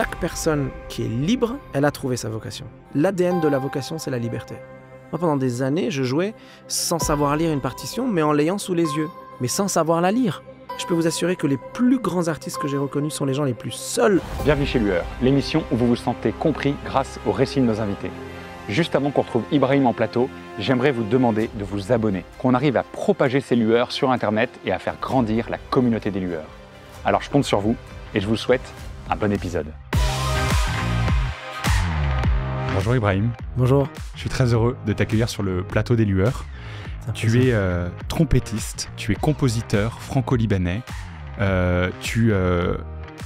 chaque personne qui est libre, elle a trouvé sa vocation. L'ADN de la vocation, c'est la liberté. Moi, pendant des années, je jouais sans savoir lire une partition, mais en l'ayant sous les yeux, mais sans savoir la lire. Je peux vous assurer que les plus grands artistes que j'ai reconnus sont les gens les plus seuls. Bienvenue chez Lueur, l'émission où vous vous sentez compris grâce au récits de nos invités. Juste avant qu'on retrouve Ibrahim en plateau, j'aimerais vous demander de vous abonner, qu'on arrive à propager ces lueurs sur Internet et à faire grandir la communauté des lueurs. Alors je compte sur vous et je vous souhaite un bon épisode. Bonjour Ibrahim. Bonjour. Je suis très heureux de t'accueillir sur le plateau des lueurs. Tu es euh, trompettiste, tu es compositeur franco-libanais, euh, tu euh,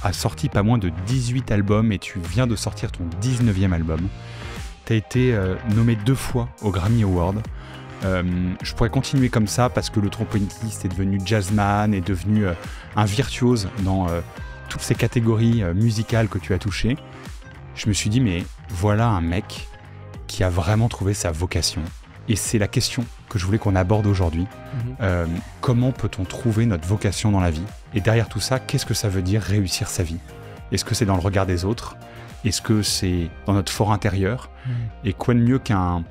as sorti pas moins de 18 albums et tu viens de sortir ton 19e album. Tu as été nommé deux fois au Grammy Award. je pourrais continuer comme ça parce que le trompettiste est devenu jazzman, est devenu un virtuose dans toutes ces catégories musicales que tu as touchées. Je me suis dit, mais voilà un mec qui a vraiment trouvé sa vocation. Et c'est la question que je voulais qu'on aborde aujourd'hui. Mhm. Euh, comment peut-on trouver notre vocation dans la vie Et derrière tout ça, qu'est-ce que ça veut dire réussir sa vie Est-ce que c'est dans le regard des autres Est-ce que c'est dans notre fort intérieur mhm. Et quoi de mieux qu'un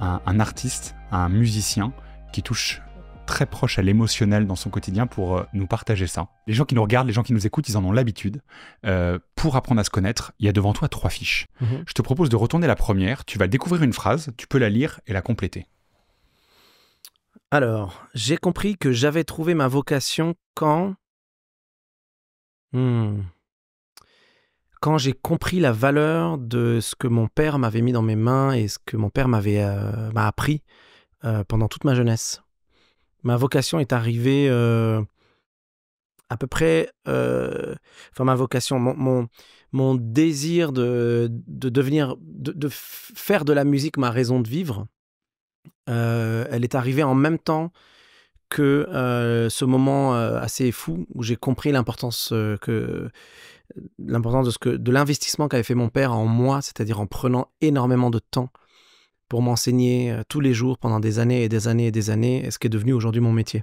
artiste, un musicien qui touche très proche à l'émotionnel dans son quotidien pour euh, nous partager ça. Les gens qui nous regardent, les gens qui nous écoutent, ils en ont l'habitude. Euh, pour apprendre à se connaître, il y a devant toi trois fiches. Mhm. Je te propose de retourner la première, tu vas découvrir une phrase, tu peux la lire et la compléter. Alors, j'ai compris que j'avais trouvé ma vocation quand... Hmm, quand j'ai compris la valeur de ce que mon père m'avait mis dans mes mains et ce que mon père m'avait euh, appris pendant toute ma jeunesse ma vocation est arrivée euh, à peu près, euh, enfin ma vocation, mon, désir de, devenir, de, faire de la musique ma raison de vivre, euh, elle est arrivée en même temps que ce moment assez fou où j'ai compris l'importance que l'importance de ce que de l'investissement qu'avait fait mon père en moi, c'est-à-dire en prenant énormément de temps pour m'enseigner euh, tous les jours pendant des années et des années et des années, est ce qui est devenu aujourd'hui mon métier.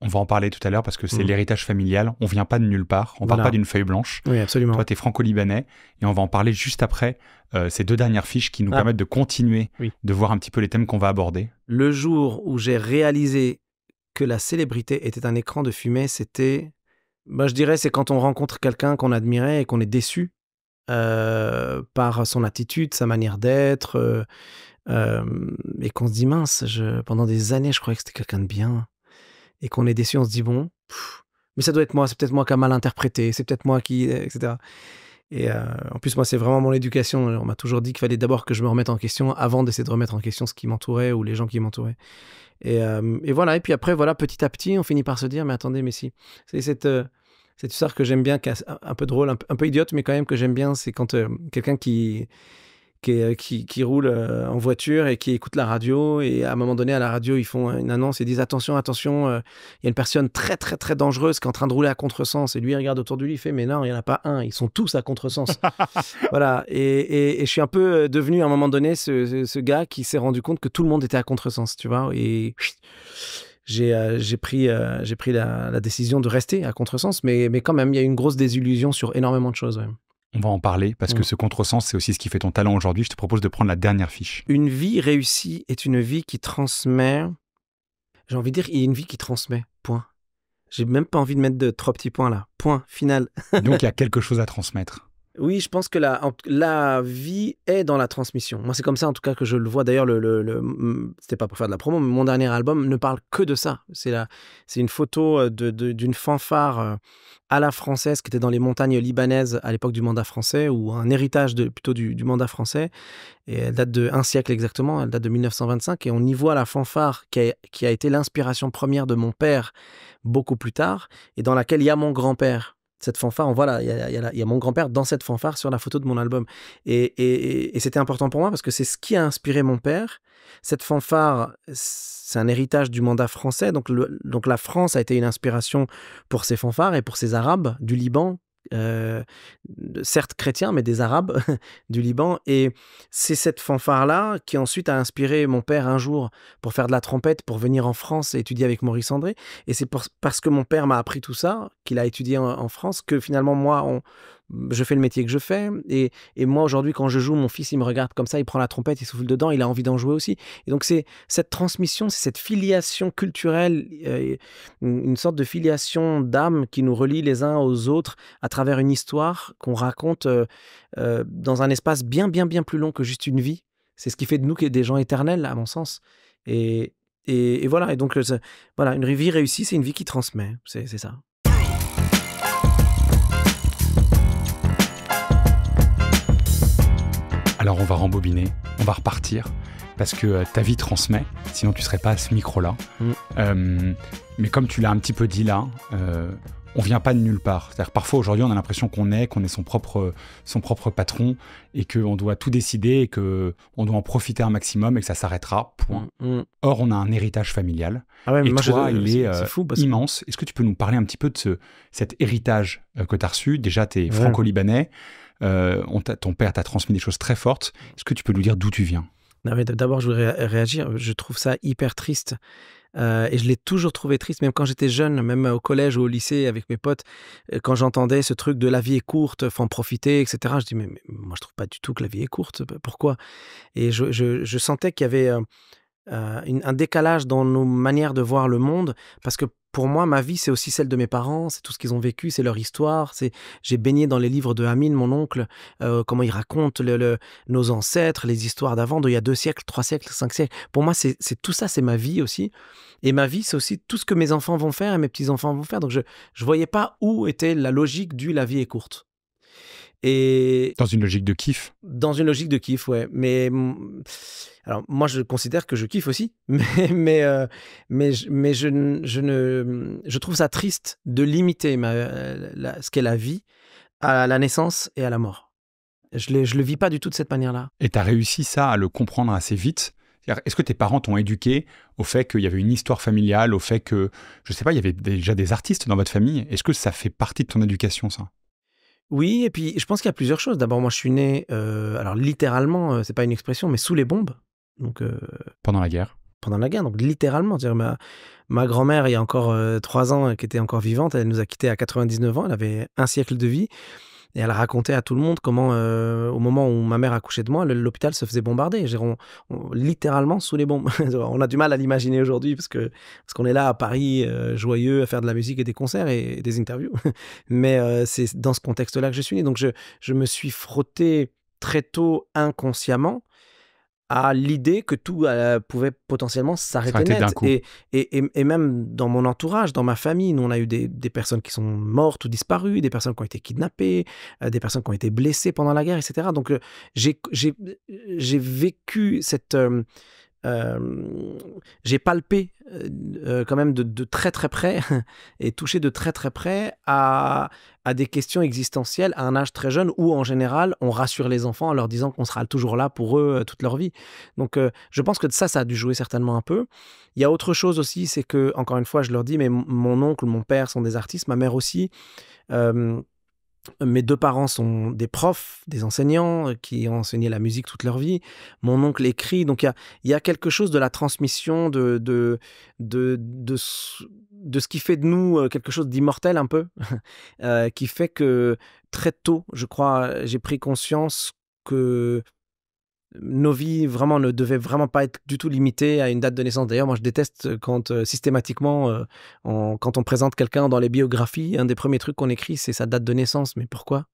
On va en parler tout à l'heure parce que c'est mm. l'héritage familial. On vient pas de nulle part. On ne part pas d'une feuille blanche. Oui, absolument. Toi, tu es franco-libanais et on va en parler juste après euh, ces deux dernières fiches qui nous ah. permettent de continuer de voir un petit peu les thèmes qu'on va aborder. Le jour où j'ai réalisé que la célébrité était un écran de fumée, c'était. Bah, je dirais, c'est quand on rencontre quelqu'un qu'on admirait et qu'on est déçu euh, par son attitude, sa manière d'être, euh, et qu'on se dit, mince, je, pendant des années, je croyais que c'était quelqu'un de bien. Et qu'on est déçu, on se dit, bon, mais ça doit être moi, c'est peut-être moi qui a mal interprété, c'est peut-être moi qui, etc. Euh, et euh, en plus, moi, c'est vraiment mon éducation. On m'a toujours dit qu'il fallait d'abord que je me remette en question avant d'essayer de remettre en question ce qui m'entourait ou les gens qui m'entouraient. Et, voilà. Et puis après, voilà, petit à petit, on finit par se dire, mais attendez, mais si. C'est cette, histoire que j'aime bien, un peu drôle, un, peu idiote, mais quand même que j'aime bien, c'est quand quelqu'un qui euh, qui, roule euh, en voiture et qui écoute la radio. Et à un moment donné, à la radio, ils font une annonce et disent attention, attention, euh, il y a une personne très, très, très dangereuse qui est en train de rouler à contresens. Et lui, il regarde autour de lui, il fait mais non, il n'y en a pas un, ils sont tous à contresens. voilà. Et, et, je suis un peu devenu à un moment donné ce, ce, gars qui s'est rendu compte que tout le monde était à contresens, tu vois. Et j'ai pris, j'ai pris la, décision de rester à contresens, mais, mais quand même, il y a eu une grosse désillusion sur énormément de choses. On va en parler parce que mm. ce contresens, c'est aussi ce qui fait ton talent aujourd'hui. Je te propose de prendre la dernière fiche. Une vie réussie est une vie qui transmet. J'ai envie de dire, il y a une vie qui transmet. Point. J'ai même pas envie de mettre de trois petits points là. Point final. Donc il y a quelque chose à transmettre. Oui, je pense que la, la vie est dans la transmission. Moi, c'est comme ça, en tout cas, que je le vois. D'ailleurs, le, le, mm, pas pour faire de la promo, mais mon dernier album ne parle que de ça. C'est une photo euh, d'une de, fanfare euh, à la française qui était dans les montagnes libanaises à l'époque du mandat français, ou un héritage de, plutôt du, mandat français. Et elle date d'un siècle exactement, elle date de 1925. Et on y voit la fanfare qui qui a été l'inspiration première de mon père beaucoup plus tard, et dans laquelle il y a mon grand-père cette fanfare, voilà, il y, il y a, mon grand-père dans cette fanfare sur la photo de mon album. Et, c'était important pour moi parce que c'est ce qui a inspiré mon père. Cette fanfare, c'est un héritage du mandat français. Donc, le, donc la France a été une inspiration pour ces fanfares et pour ces Arabes du Liban, euh, certes chrétiens, mais des Arabes du Liban. Et c'est cette fanfare-là qui ensuite a inspiré mon père un jour pour faire de la trompette, pour venir en France et étudier avec Maurice André. Et c'est parce que mon père m'a appris tout ça, qu'il a étudié en, France, que finalement, moi, on, je fais le métier que je fais. Et, moi, aujourd'hui, quand je joue, mon fils, il me regarde comme ça, il prend la trompette, il souffle dedans, il a envie d'en jouer aussi. Et donc, c'est cette transmission, c'est cette filiation culturelle, euh, une sorte de filiation d'âme qui nous relie les uns aux autres à travers une histoire qu'on raconte euh, euh, dans un espace bien, bien, bien plus long que juste une vie. C'est ce qui fait de nous des gens éternels, à mon sens. Et, voilà. Et donc, voilà, une vie réussie, c'est une vie qui transmet. C'est ça. alors on va rembobiner, on va repartir, parce que euh, ta vie transmet, sinon tu serais pas à ce micro-là. Mm. Euh, mais comme tu l'as un petit peu dit là, euh, on vient pas de nulle part. cest parfois aujourd'hui on a l'impression qu'on est, qu'on est son propre, son propre patron et qu'on doit tout décider et que on doit en profiter un maximum et que ça s'arrêtera. Point. Mm, mm. Or on a un héritage familial. Ah et toi, il est, euh, immense. Est-ce que tu peux nous parler un petit peu de ce, cet héritage que tu as reçu Déjà tu es franco-libanais. Euh, ton père t'a transmis des choses très fortes. Est-ce que tu peux nous dire d'où tu viens d'abord, je voudrais réagir. Je trouve ça hyper triste. Euh, et je l'ai toujours trouvé triste, même quand j'étais jeune, même au collège ou au lycée avec mes potes, euh, quand j'entendais ce truc de la vie est courte, faut en profiter, etc. Je dis, mais, moi, je trouve pas du tout que la vie est courte. Pourquoi Et je, sentais qu'il y avait. un décalage dans nos manières de voir le monde, parce que pour moi, ma vie, c'est aussi celle de mes parents, c'est tout ce qu'ils ont vécu, c'est leur histoire. C'est J'ai baigné dans les livres de Amine, mon oncle, euh, comment il raconte nos ancêtres, les histoires d'avant, d'il y a deux siècles, trois siècles, cinq siècles. Pour moi, c'est tout ça, c'est ma vie aussi. Et ma vie, c'est aussi tout ce que mes enfants vont faire et mes petits-enfants vont faire. Donc, je ne voyais pas où était la logique du la vie est courte dans une logique de kiff. Dans une logique de kiff, ouais. Mais alors moi, je considère que je kiffe aussi, mais mais euh, mais, je, mais je, je, ne je trouve ça triste de limiter euh, ce qu'est la vie à la naissance et à la mort. Je ne je le vis pas du tout de cette manière-là. Et tu as réussi ça à le comprendre assez vite. Est-ce que tes parents t'ont éduqué au fait qu'il y avait une histoire familiale, au fait que, je sais pas, il y avait déjà des artistes dans votre famille Est-ce que ça fait partie de ton éducation, ça oui, et puis je pense qu'il y a plusieurs choses. D'abord, moi, je suis né, euh, alors littéralement, euh, c'est pas une expression, mais sous les bombes. Euh, pendant la guerre. Pendant la guerre, donc littéralement. -dire, ma, ma grand-mère, il y a encore trois ans, qui était encore vivante, elle nous a quittés à 99 ans, elle avait un siècle de vie. Et elle racontait à tout le monde comment, euh, au moment où ma mère accouchait de moi, l'hôpital se faisait bombarder. littéralement sous les bombes. on a du mal à l'imaginer aujourd'hui parce qu'on est là à Paris, euh, joyeux, à faire de la musique et des concerts et, des interviews. Mais euh, c'est dans ce contexte-là que je suis né. Donc je, je me suis frotté très tôt inconsciemment à l'idée que tout euh, pouvait potentiellement s'arrêter net. Et, même dans mon entourage, dans ma famille, nous, on a eu des, personnes qui sont mortes ou disparues, des personnes qui ont été kidnappées, euh, des personnes qui ont été blessées pendant la guerre, etc. Donc, euh, j'ai vécu cette euh, j'ai palpé euh, euh, quand même de, très très près et touché de très très près à, des questions existentielles à un âge très jeune où en général on rassure les enfants en leur disant qu'on sera toujours là pour eux toute leur vie. Donc je pense que ça, ça a dû jouer certainement un peu. Il y a autre chose aussi, c'est que, encore une fois, je leur dis, mais mon oncle, mon père sont des artistes, ma mère aussi. Euh, mes deux parents sont des profs, des enseignants euh, qui ont enseigné la musique toute leur vie. Mon oncle écrit, donc il y, a, quelque chose de la transmission, de, de ce qui fait de nous euh, quelque chose d'immortel un peu, euh, qui fait que très tôt, je crois, j'ai pris conscience que nos vies vraiment ne devaient vraiment pas être du tout limitées à une date de naissance. D'ailleurs, moi, je déteste euh, quand euh, systématiquement, euh, quand on présente quelqu'un dans les biographies, un des premiers trucs qu'on écrit, c'est sa date de naissance. Mais pourquoi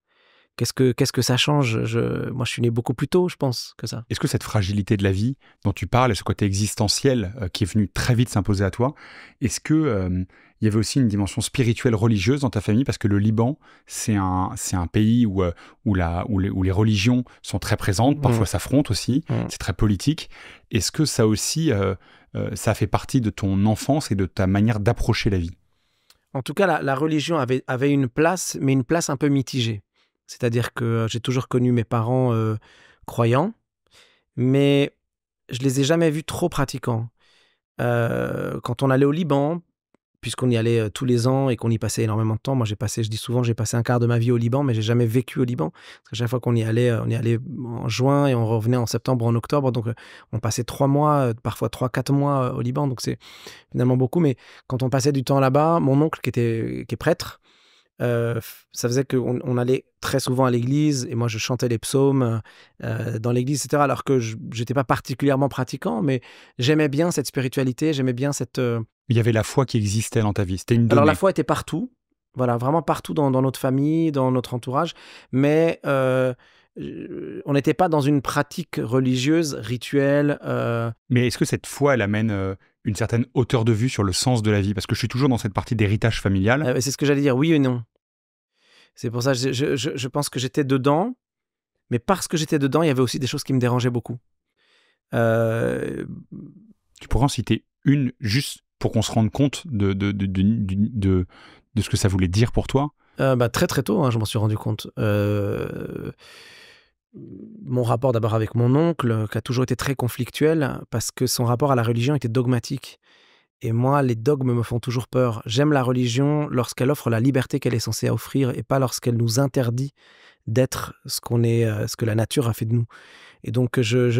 Qu'est-ce que, qu'est-ce que ça change je, Moi, je suis né beaucoup plus tôt, je pense, que ça. Est-ce que cette fragilité de la vie dont tu parles, ce côté existentiel euh, qui est venu très vite s'imposer à toi, est-ce que euh, il y avait aussi une dimension spirituelle religieuse dans ta famille Parce que le Liban, c'est un, c'est un pays où, euh, où, les, où les religions sont très présentes, mmh. parfois s'affrontent aussi, mmh. c'est très politique. Est-ce que ça aussi, ça fait partie de ton enfance et de ta manière d'approcher la vie en tout cas, la, la religion avait, avait, une place, mais une place un peu mitigée. C'est-à-dire que j'ai toujours connu mes parents croyants, mais je les ai jamais vus trop pratiquants. quand on allait au Liban, puisqu'on y allait tous les ans et qu'on y passait énormément de temps, moi j'ai passé, je dis souvent, j'ai passé un quart de ma vie au Liban, mais j'ai jamais vécu au Liban. Parce que chaque fois qu'on y allait, on y allait en juin et on revenait en septembre, en octobre. Donc on passait trois mois, parfois trois, quatre mois au Liban. Donc c'est finalement beaucoup. Mais quand on passait du temps là-bas, mon oncle qui était qui est prêtre, euh, ça faisait qu'on on allait très souvent à l'église et moi je chantais les psaumes euh, dans l'église, etc. Alors que je n'étais pas particulièrement pratiquant, mais j'aimais bien cette spiritualité, j'aimais bien cette. Euh, Il y avait la foi qui existait dans ta vie. C'était une Alors la foi était partout, voilà, vraiment partout dans, notre famille, dans notre entourage, mais on n'était pas dans une pratique religieuse, rituelle. Mais est-ce que cette foi, elle amène une certaine hauteur de vue sur le sens de la vie Parce que je suis toujours dans cette partie d'héritage familial. c'est ce que j'allais dire, oui et non. C'est pour ça, je, je, pense que j'étais dedans, mais parce que j'étais dedans, il y avait aussi des choses qui me dérangeaient beaucoup. Euh, tu pourrais en citer une juste pour qu'on se rende compte de de, ce que ça voulait dire pour toi euh, bah, Très très tôt, hein, je m'en suis rendu compte. Euh, mon rapport d'abord avec mon oncle, qui a toujours été très conflictuel, parce que son rapport à la religion était dogmatique. Et moi, les dogmes me font toujours peur. J'aime la religion lorsqu'elle offre la liberté qu'elle est censée offrir et pas lorsqu'elle nous interdit d'être ce qu'on est, euh, ce que la nature a fait de nous. Et donc, je,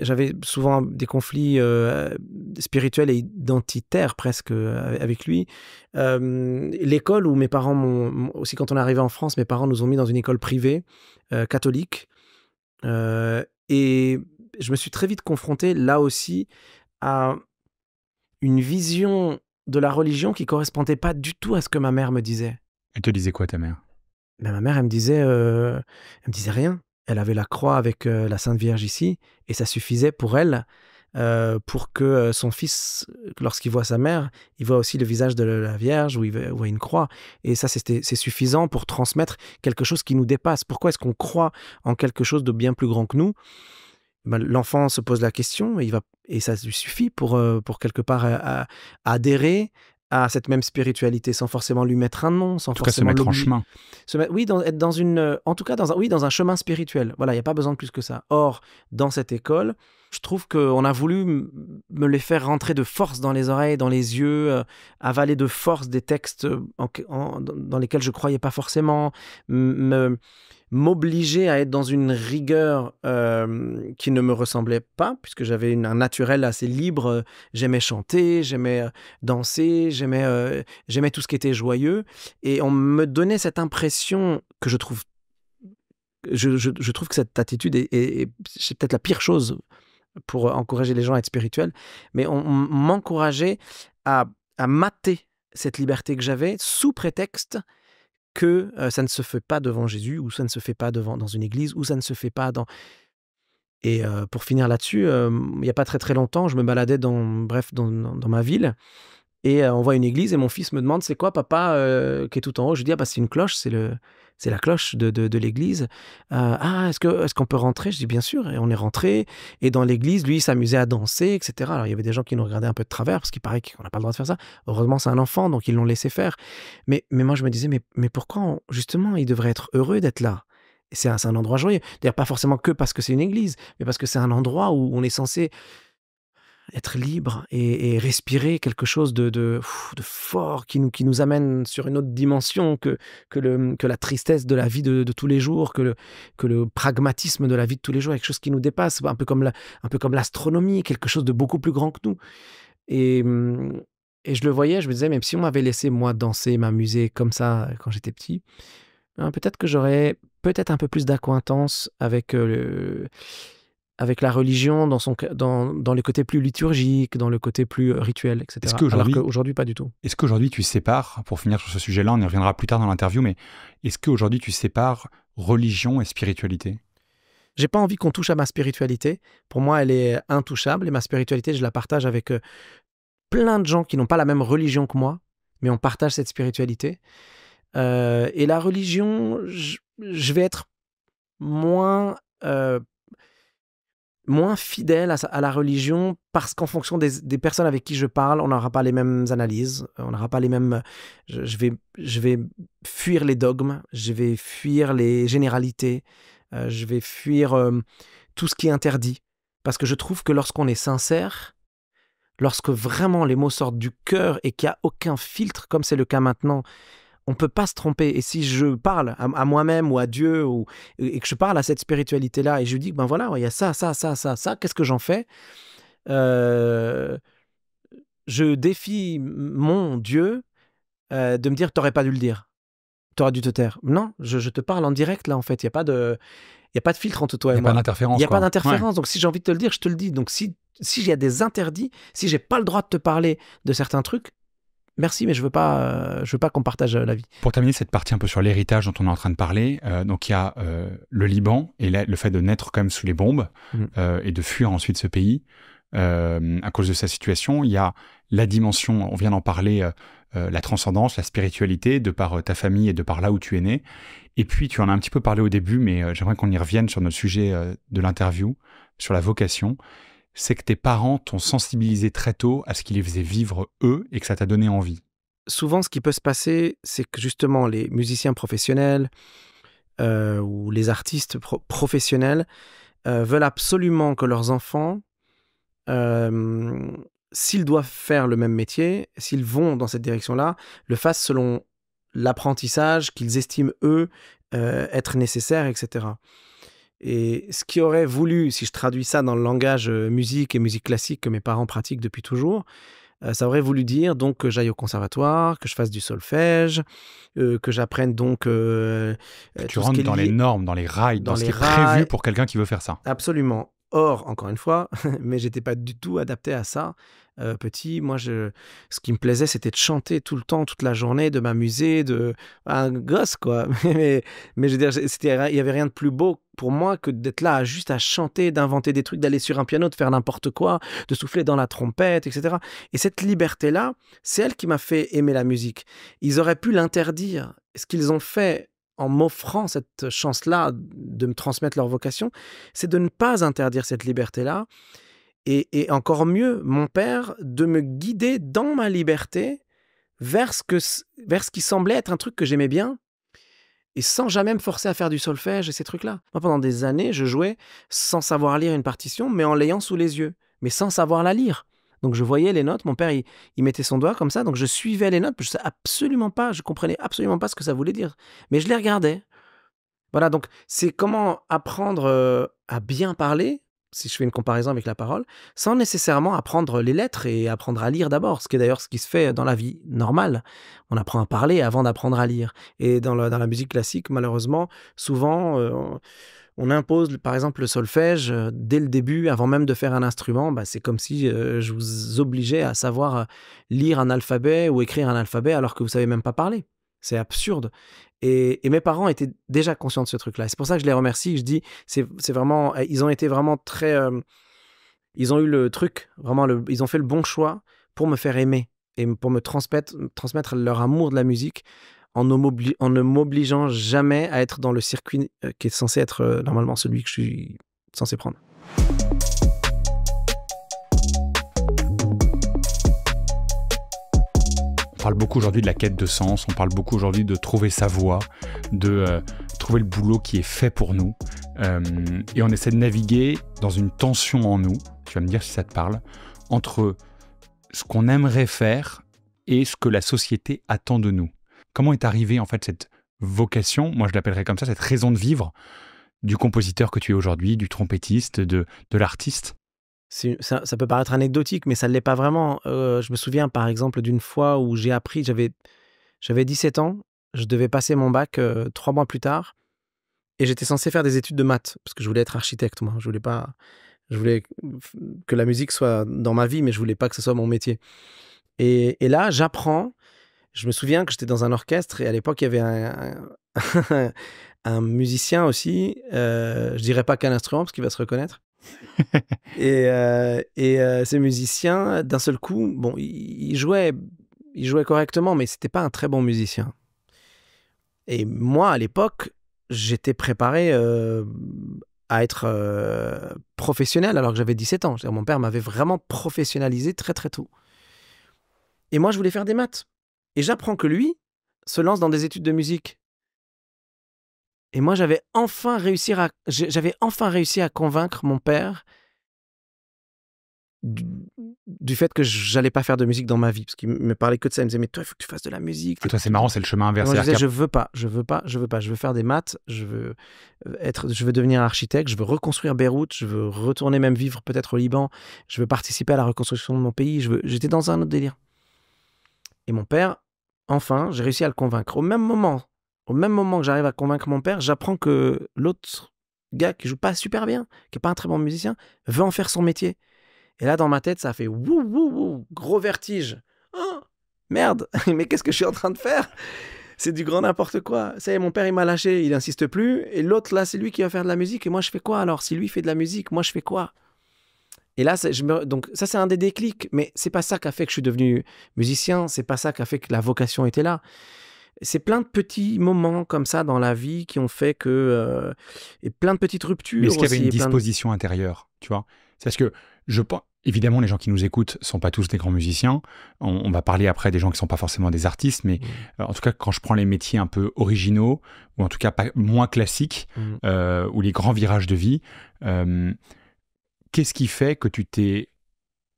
j'avais souvent des conflits euh, spirituels et identitaires presque euh, avec lui. L'école où mes parents m'ont, aussi quand on est arrivé en France, mes parents nous ont mis dans une école privée catholique. et je me suis très vite confronté là aussi à une vision de la religion qui correspondait pas du tout à ce que ma mère me disait. Elle te disait quoi ta mère ben, Ma mère, elle me disait, euh, me disait rien. Elle avait la croix avec euh, la Sainte Vierge ici, et ça suffisait pour elle, euh, pour que son fils, lorsqu'il voit sa mère, il voit aussi le visage de la Vierge où il voit une croix. Et ça, c'est suffisant pour transmettre quelque chose qui nous dépasse. Pourquoi est-ce qu'on croit en quelque chose de bien plus grand que nous ben, l'enfant se pose la question et, il va, et ça lui suffit pour, euh, pour quelque part euh, adhérer à cette même spiritualité sans forcément lui mettre un nom, sans en tout forcément cas, se mettre en chemin. oui, dans, être dans une, en tout cas dans un, oui, dans un chemin spirituel. Voilà, il n'y a pas besoin de plus que ça. Or, dans cette école, je trouve qu'on a voulu me les faire rentrer de force dans les oreilles, dans les yeux, euh, avaler de force des textes dans lesquels je ne croyais pas forcément, me m'obliger à être dans une rigueur euh, qui ne me ressemblait pas, puisque j'avais un naturel assez libre. Euh, j'aimais chanter, j'aimais euh, danser, j'aimais tout ce qui était joyeux. Et on me donnait cette impression que je trouve... Je, trouve que cette attitude est, c'est peut-être la pire chose pour encourager les gens à être spirituels, mais on, on m'encourageait à mater cette liberté que j'avais sous prétexte que ça ne se fait pas devant Jésus, ou ça ne se fait pas devant, dans une église, ou ça ne se fait pas dans... Et pour finir là-dessus, il n'y a pas très très longtemps, je me baladais dans, bref, dans, dans ma ville, et on voit une église et mon fils me demande c'est quoi papa qui est tout en haut. Je dis «Ah, bah c'est une cloche, c'est le c'est la cloche de, de, l'église. ah est-ce que ce qu'on peut rentrer Je dis bien sûr et on est rentré et dans l'église lui il s'amusait à danser etc. Alors il y avait des gens qui nous regardaient un peu de travers parce qu'il paraît qu'on n'a pas le droit de faire ça. Heureusement c'est un enfant donc ils l'ont laissé faire. Mais mais moi je me disais mais mais pourquoi justement il devrait être heureux d'être là c'est un, un, endroit joyeux. D'ailleurs, pas forcément que parce que c'est une église, mais parce que c'est un endroit où on est censé être libre et, respirer quelque chose de, fort qui nous, amène sur une autre dimension que, la tristesse de la vie de, tous les jours, que le, pragmatisme de la vie de tous les jours, quelque chose qui nous dépasse, un peu comme l'astronomie, quelque chose de beaucoup plus grand que nous. Et, mm, je le voyais, je me disais, même si on m'avait laissé moi danser, m'amuser comme ça euh, quand j'étais petit, hein, peut-être que j'aurais peut-être un peu plus d'acquaintance avec euh, le avec la religion dans, son, dans, dans le côté plus liturgique, dans le côté plus euh, rituel, etc. Est-ce qu'aujourd'hui, Alors qu'aujourd'hui, pas du tout. Est-ce qu'aujourd'hui, tu sépares, pour finir sur ce sujet-là, on y reviendra plus tard dans l'interview, mais est-ce qu'aujourd'hui, tu sépares religion et spiritualité j'ai pas envie qu'on touche à ma spiritualité. Pour moi, elle est intouchable et ma spiritualité, je la partage avec euh, plein de gens qui n'ont pas la même religion que moi, mais on partage cette spiritualité. Euh, et la religion, je, vais être moins moins fidèle à, la religion parce qu'en fonction des, personnes avec qui je parle, on n'aura pas les mêmes analyses, euh, on n'aura pas les mêmes... Je, vais, je vais fuir les dogmes, je vais fuir les généralités, euh, je vais fuir euh, tout ce qui est interdit. Parce que je trouve que lorsqu'on est sincère, lorsque vraiment les mots sortent du cœur et qu'il n'y a aucun filtre, comme c'est le cas maintenant, on peut pas se tromper. Et si je parle à, moi-même ou à Dieu ou, et que je parle à cette spiritualité-là et je lui dis, ben voilà, il y a ça, ça, ça, ça, ça, qu'est-ce que j'en fais euh, Je défie mon Dieu euh, de me dire, t'aurais pas dû le dire, t'aurais dû te taire. Non, je, te parle en direct là en fait. Il y a pas de, il y a pas de filtre entre toi et moi. Il y a pas d'interférence. Il n'y a pas d'interférence. Donc si j'ai envie de te le dire, je te le dis. Donc si si y a des interdits, si j'ai pas le droit de te parler de certains trucs, merci, mais je veux pas, euh, je veux pas qu'on partage euh, la vie. Pour terminer cette partie un peu sur l'héritage dont on est en train de parler, euh, donc il y a le Liban et le fait de naître quand même sous les bombes mm. et de fuir ensuite ce pays à cause de sa situation. Il y a la dimension, on vient d'en parler, la transcendance, la spiritualité de par ta famille et de par là où tu es né. Et puis tu en as un petit peu parlé au début, mais j'aimerais qu'on y revienne sur notre sujet de l'interview, sur la vocation c'est que tes parents t'ont sensibilisé très tôt à ce qui les faisait vivre eux et que ça t'a donné envie. Souvent, ce qui peut se passer, c'est que justement les musiciens professionnels euh, ou les artistes professionnels euh, veulent absolument que leurs enfants, euh, s'ils doivent faire le même métier, s'ils vont dans cette direction-là, le fassent selon l'apprentissage qu'ils estiment eux être nécessaire, etc. Et ce qui aurait voulu, si je traduis ça dans le langage euh, musique et musique classique que mes parents pratiquent depuis toujours, euh, ça aurait voulu dire donc que j'aille au conservatoire, que je fasse du solfège, euh, que j'apprenne donc. que tu rentres dans les normes, dans les rails, dans, ce qui est prévu pour quelqu'un qui veut faire ça. Absolument. Or, encore une fois, mais j'étais pas du tout adapté à ça. Euh, petit, moi, je, ce qui me plaisait, c'était de chanter tout le temps, toute la journée, de m'amuser, de un ah, gosse quoi. mais, je veux dire, il y avait rien de plus beau pour moi que d'être là, juste à chanter, d'inventer des trucs, d'aller sur un piano, de faire n'importe quoi, de souffler dans la trompette, etc. Et cette liberté là, c'est elle qui m'a fait aimer la musique. Ils auraient pu l'interdire. Ce qu'ils ont fait en m'offrant cette chance-là de me transmettre leur vocation, c'est de ne pas interdire cette liberté-là. Et, encore mieux, mon père, de me guider dans ma liberté vers ce, vers ce qui semblait être un truc que j'aimais bien, et sans jamais me forcer à faire du solfège et ces trucs-là. Moi, pendant des années, je jouais sans savoir lire une partition, mais en l'ayant sous les yeux, mais sans savoir la lire. Donc je voyais les notes, mon père il, mettait son doigt comme ça, donc je suivais les notes, je sais absolument pas, je comprenais absolument pas ce que ça voulait dire, mais je les regardais. Voilà, donc c'est comment apprendre euh, à bien parler, si je fais une comparaison avec la parole, sans nécessairement apprendre les lettres et apprendre à lire d'abord, ce qui est d'ailleurs ce qui se fait dans la vie normale. On apprend à parler avant d'apprendre à lire. Et dans la, musique classique, malheureusement, souvent, euh, on impose par exemple le solfège euh, dès le début, avant même de faire un instrument, bah, c'est comme si euh, je vous obligeais à savoir euh, lire un alphabet ou écrire un alphabet alors que vous savez même pas parler. C'est absurde. Et, mes parents étaient déjà conscients de ce truc-là. C'est pour ça que je les remercie. Je dis, c'est vraiment, eh, ils ont été vraiment très, ils ont eu le truc, vraiment, ils ont fait le bon choix pour me faire aimer et pour me transmettre leur amour de la musique en ne m'obligeant jamais à être dans le circuit euh, qui est censé être euh, normalement celui que je suis censé prendre. On parle beaucoup aujourd'hui de la quête de sens, on parle beaucoup aujourd'hui de trouver sa voie, de euh, trouver le boulot qui est fait pour nous. et on essaie de naviguer dans une tension en nous, tu vas me dire si ça te parle, entre ce qu'on aimerait faire et ce que la société attend de nous. Comment est arrivée en fait cette vocation, moi je l'appellerais comme ça, cette raison de vivre du compositeur que tu es aujourd'hui, du trompettiste, de, l'artiste ça, peut paraître anecdotique, mais ça ne l'est pas vraiment. Euh, je me souviens par exemple d'une fois où j'ai appris, j'avais, j'avais 17 ans, je devais passer mon bac euh, trois mois plus tard, et j'étais censé faire des études de maths, parce que je voulais être architecte, moi. Je voulais pas. Je voulais que la musique soit dans ma vie, mais je voulais pas que ce soit mon métier. Et, et là, j'apprends je me souviens que j'étais dans un orchestre et à l'époque, il y avait un, un, musicien aussi. Euh, je dirais pas qu'un instrument parce qu'il va se reconnaître. et, euh, euh, ce musicien, d'un seul coup, bon, il, jouait, il jouait correctement, mais c'était pas un très bon musicien. Et moi, à l'époque, j'étais préparé euh, à être professionnel alors que j'avais 17 ans. mon père m'avait vraiment professionnalisé très très tôt. Et moi, je voulais faire des maths. Et j'apprends que lui se lance dans des études de musique. Et moi, j'avais enfin, réussi à, j'avais enfin réussi à convaincre mon père du, fait que j'allais pas faire de musique dans ma vie. Parce qu'il me parlait que de ça. Il me disait, mais toi, il faut que tu fasses de la musique. Ah, toi, c'est marrant, c'est le chemin inversé. je veux pas, je veux pas, je veux pas. Je veux faire des maths, je veux, euh, être, je veux devenir architecte, je veux reconstruire Beyrouth, je veux retourner même vivre peut-être au Liban, je veux participer à la reconstruction de mon pays. J'étais dans un autre délire. Et mon père, enfin, j'ai réussi à le convaincre. Au même moment, au même moment que j'arrive à convaincre mon père, j'apprends que l'autre gars qui joue pas super bien, qui est pas un très bon musicien, veut en faire son métier. Et là, dans ma tête, ça fait wouh, wouh, gros vertige. Oh, merde, mais qu'est-ce que je suis en train de faire C'est du grand n'importe quoi. Ça y est, mon père, il m'a lâché, il n'insiste plus. Et l'autre, là, c'est lui qui va faire de la musique. Et moi, je fais quoi alors Si lui fait de la musique, moi, je fais quoi et là, donc ça, c'est un des déclics, mais c'est pas ça qui a fait que je suis devenu musicien, c'est pas ça qui a fait que la vocation était là. C'est plein de petits moments comme ça dans la vie qui ont fait que. Euh, et plein de petites ruptures. Mais est-ce qu'il y avait une disposition intérieure, tu vois cest parce que je pense. Évidemment, les gens qui nous écoutent sont pas tous des grands musiciens. On, va parler après des gens qui sont pas forcément des artistes, mais mmh. euh, en tout cas, quand je prends les métiers un peu originaux ou en tout cas pas moins classiques mmh. euh, ou les grands virages de vie, qu'est-ce qui fait que tu t'es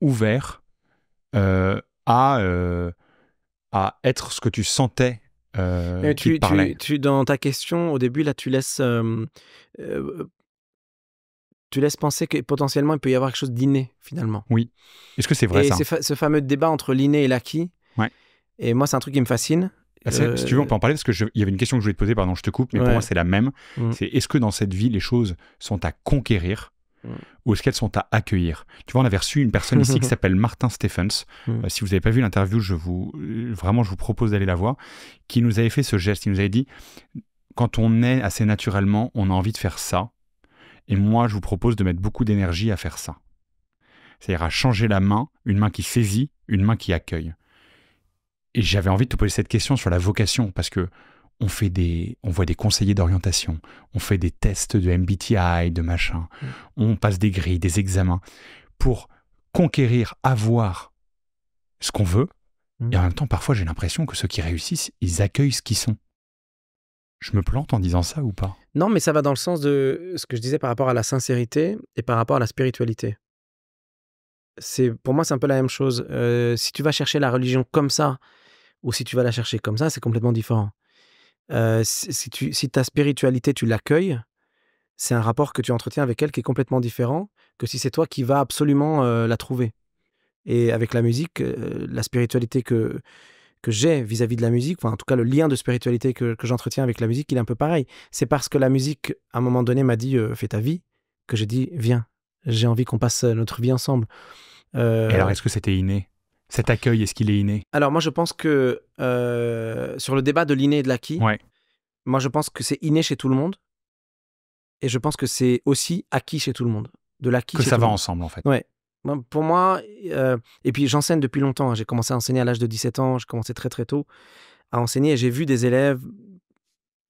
ouvert euh, à, euh, à être ce que tu sentais euh, tu, dans ta question au début là tu laisses tu laisses penser que potentiellement il peut y avoir quelque chose d'inné finalement oui est-ce que c'est vrai et ça ce fameux débat entre l'inné et l'acquis ouais. et moi c'est un truc qui me fascine ah, si tu veux, on peut en parler parce qu'il y avait une question que je voulais te poser, pardon, je te coupe, mais pour moi c'est la même. Mm. C'est est-ce que dans cette vie, les choses sont à conquérir ou est-ce qu'elles sont à accueillir Tu vois, on avait reçu une personne ici qui s'appelle Martin Stephens. Mm. Euh, si vous n'avez pas vu l'interview, je vous euh, vraiment je vous propose d'aller la voir. Qui nous avait fait ce geste. Il nous avait dit quand on est assez naturellement, on a envie de faire ça. Et moi, je vous propose de mettre beaucoup d'énergie à faire ça. C'est-à-dire à changer la main, une main qui saisit, une main qui accueille. Et j'avais envie de te poser cette question sur la vocation, parce que on fait des, on voit des conseillers d'orientation, on fait des tests de MBTI, de machin, mm. on passe des grilles, des examens pour conquérir, avoir ce qu'on veut. Mm. Et en même temps, parfois, j'ai l'impression que ceux qui réussissent, ils accueillent ce qu'ils sont. Je me plante en disant ça ou pas Non, mais ça va dans le sens de ce que je disais par rapport à la sincérité et par rapport à la spiritualité. C'est pour moi, c'est un peu la même chose. Euh, si tu vas chercher la religion comme ça ou si tu vas la chercher comme ça, c'est complètement différent si, ta spiritualité, tu l'accueilles, c'est un rapport que tu entretiens avec elle qui est complètement différent que si c'est toi qui vas absolument la trouver. Et avec la musique, la spiritualité que, que j'ai vis-à-vis de la musique, enfin en tout cas le lien de spiritualité que, que j'entretiens avec la musique, il est un peu pareil. C'est parce que la musique, à un moment donné, m'a dit fais ta vie, que j'ai dit viens, j'ai envie qu'on passe notre vie ensemble. Et alors, est-ce que c'était inné cet accueil, est-ce qu'il est inné Alors moi, je pense que euh, sur le débat de l'inné et de l'acquis, moi, je pense que c'est inné chez tout le monde. Et je pense que c'est aussi acquis chez tout le monde. De l'acquis. Que ça va ensemble, en fait. Ouais. Pour moi, euh, et puis j'enseigne depuis longtemps. Hein. J'ai commencé à enseigner à l'âge de 17 ans. J'ai commencé très très tôt à enseigner et j'ai vu des élèves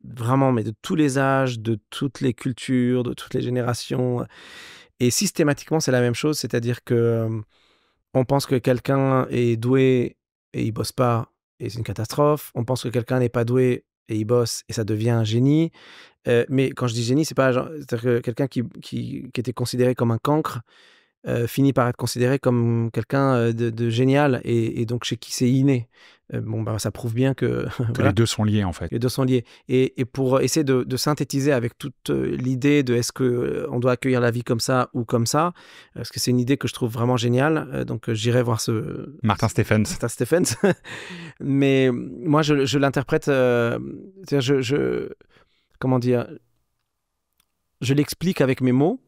vraiment, mais de tous les âges, de toutes les cultures, de toutes les générations. Et systématiquement, c'est la même chose, c'est-à-dire que euh, on pense que quelqu'un est doué et il bosse pas et c'est une catastrophe. On pense que quelqu'un n'est pas doué et il bosse et ça devient un génie. Euh, mais quand je dis génie, c'est pas quelqu'un qui, qui, était considéré comme un cancre, euh, finit par être considéré comme quelqu'un euh, de, génial et, donc chez qui c'est inné. Euh, bon, bah, ça prouve bien que, les deux sont liés en fait. Les deux sont liés. Et, et pour essayer de, synthétiser avec toute l'idée de est-ce que on doit accueillir la vie comme ça ou comme ça, parce que c'est une idée que je trouve vraiment géniale. donc j'irai voir ce Martin Stephens. Martin Stephens. Mais moi je, je l'interprète, je, je comment dire, je l'explique avec mes mots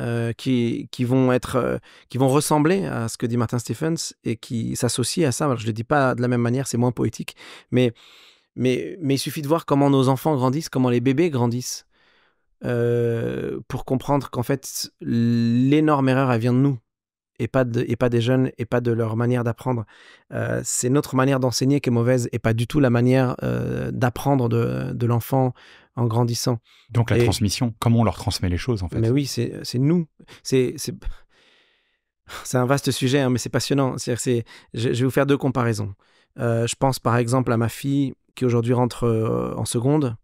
euh, qui, vont être, euh, qui vont ressembler à ce que dit Martin Stephens et qui s'associent à ça. je ne le dis pas de la même manière, c'est moins poétique, mais, mais, il suffit de voir comment nos enfants grandissent, comment les bébés grandissent, euh, pour comprendre qu'en fait, l'énorme erreur, elle vient de nous. Et pas, et pas des jeunes, et pas de leur manière d'apprendre. c'est notre manière d'enseigner qui est mauvaise, et pas du tout la manière d'apprendre de, de l'enfant en grandissant. Donc la transmission, comment on leur transmet les choses en fait Mais oui, c'est nous. C'est un vaste sujet, hein, mais c'est passionnant. je, vais vous faire deux comparaisons. Euh, je pense par exemple à ma fille qui aujourd'hui rentre euh, en seconde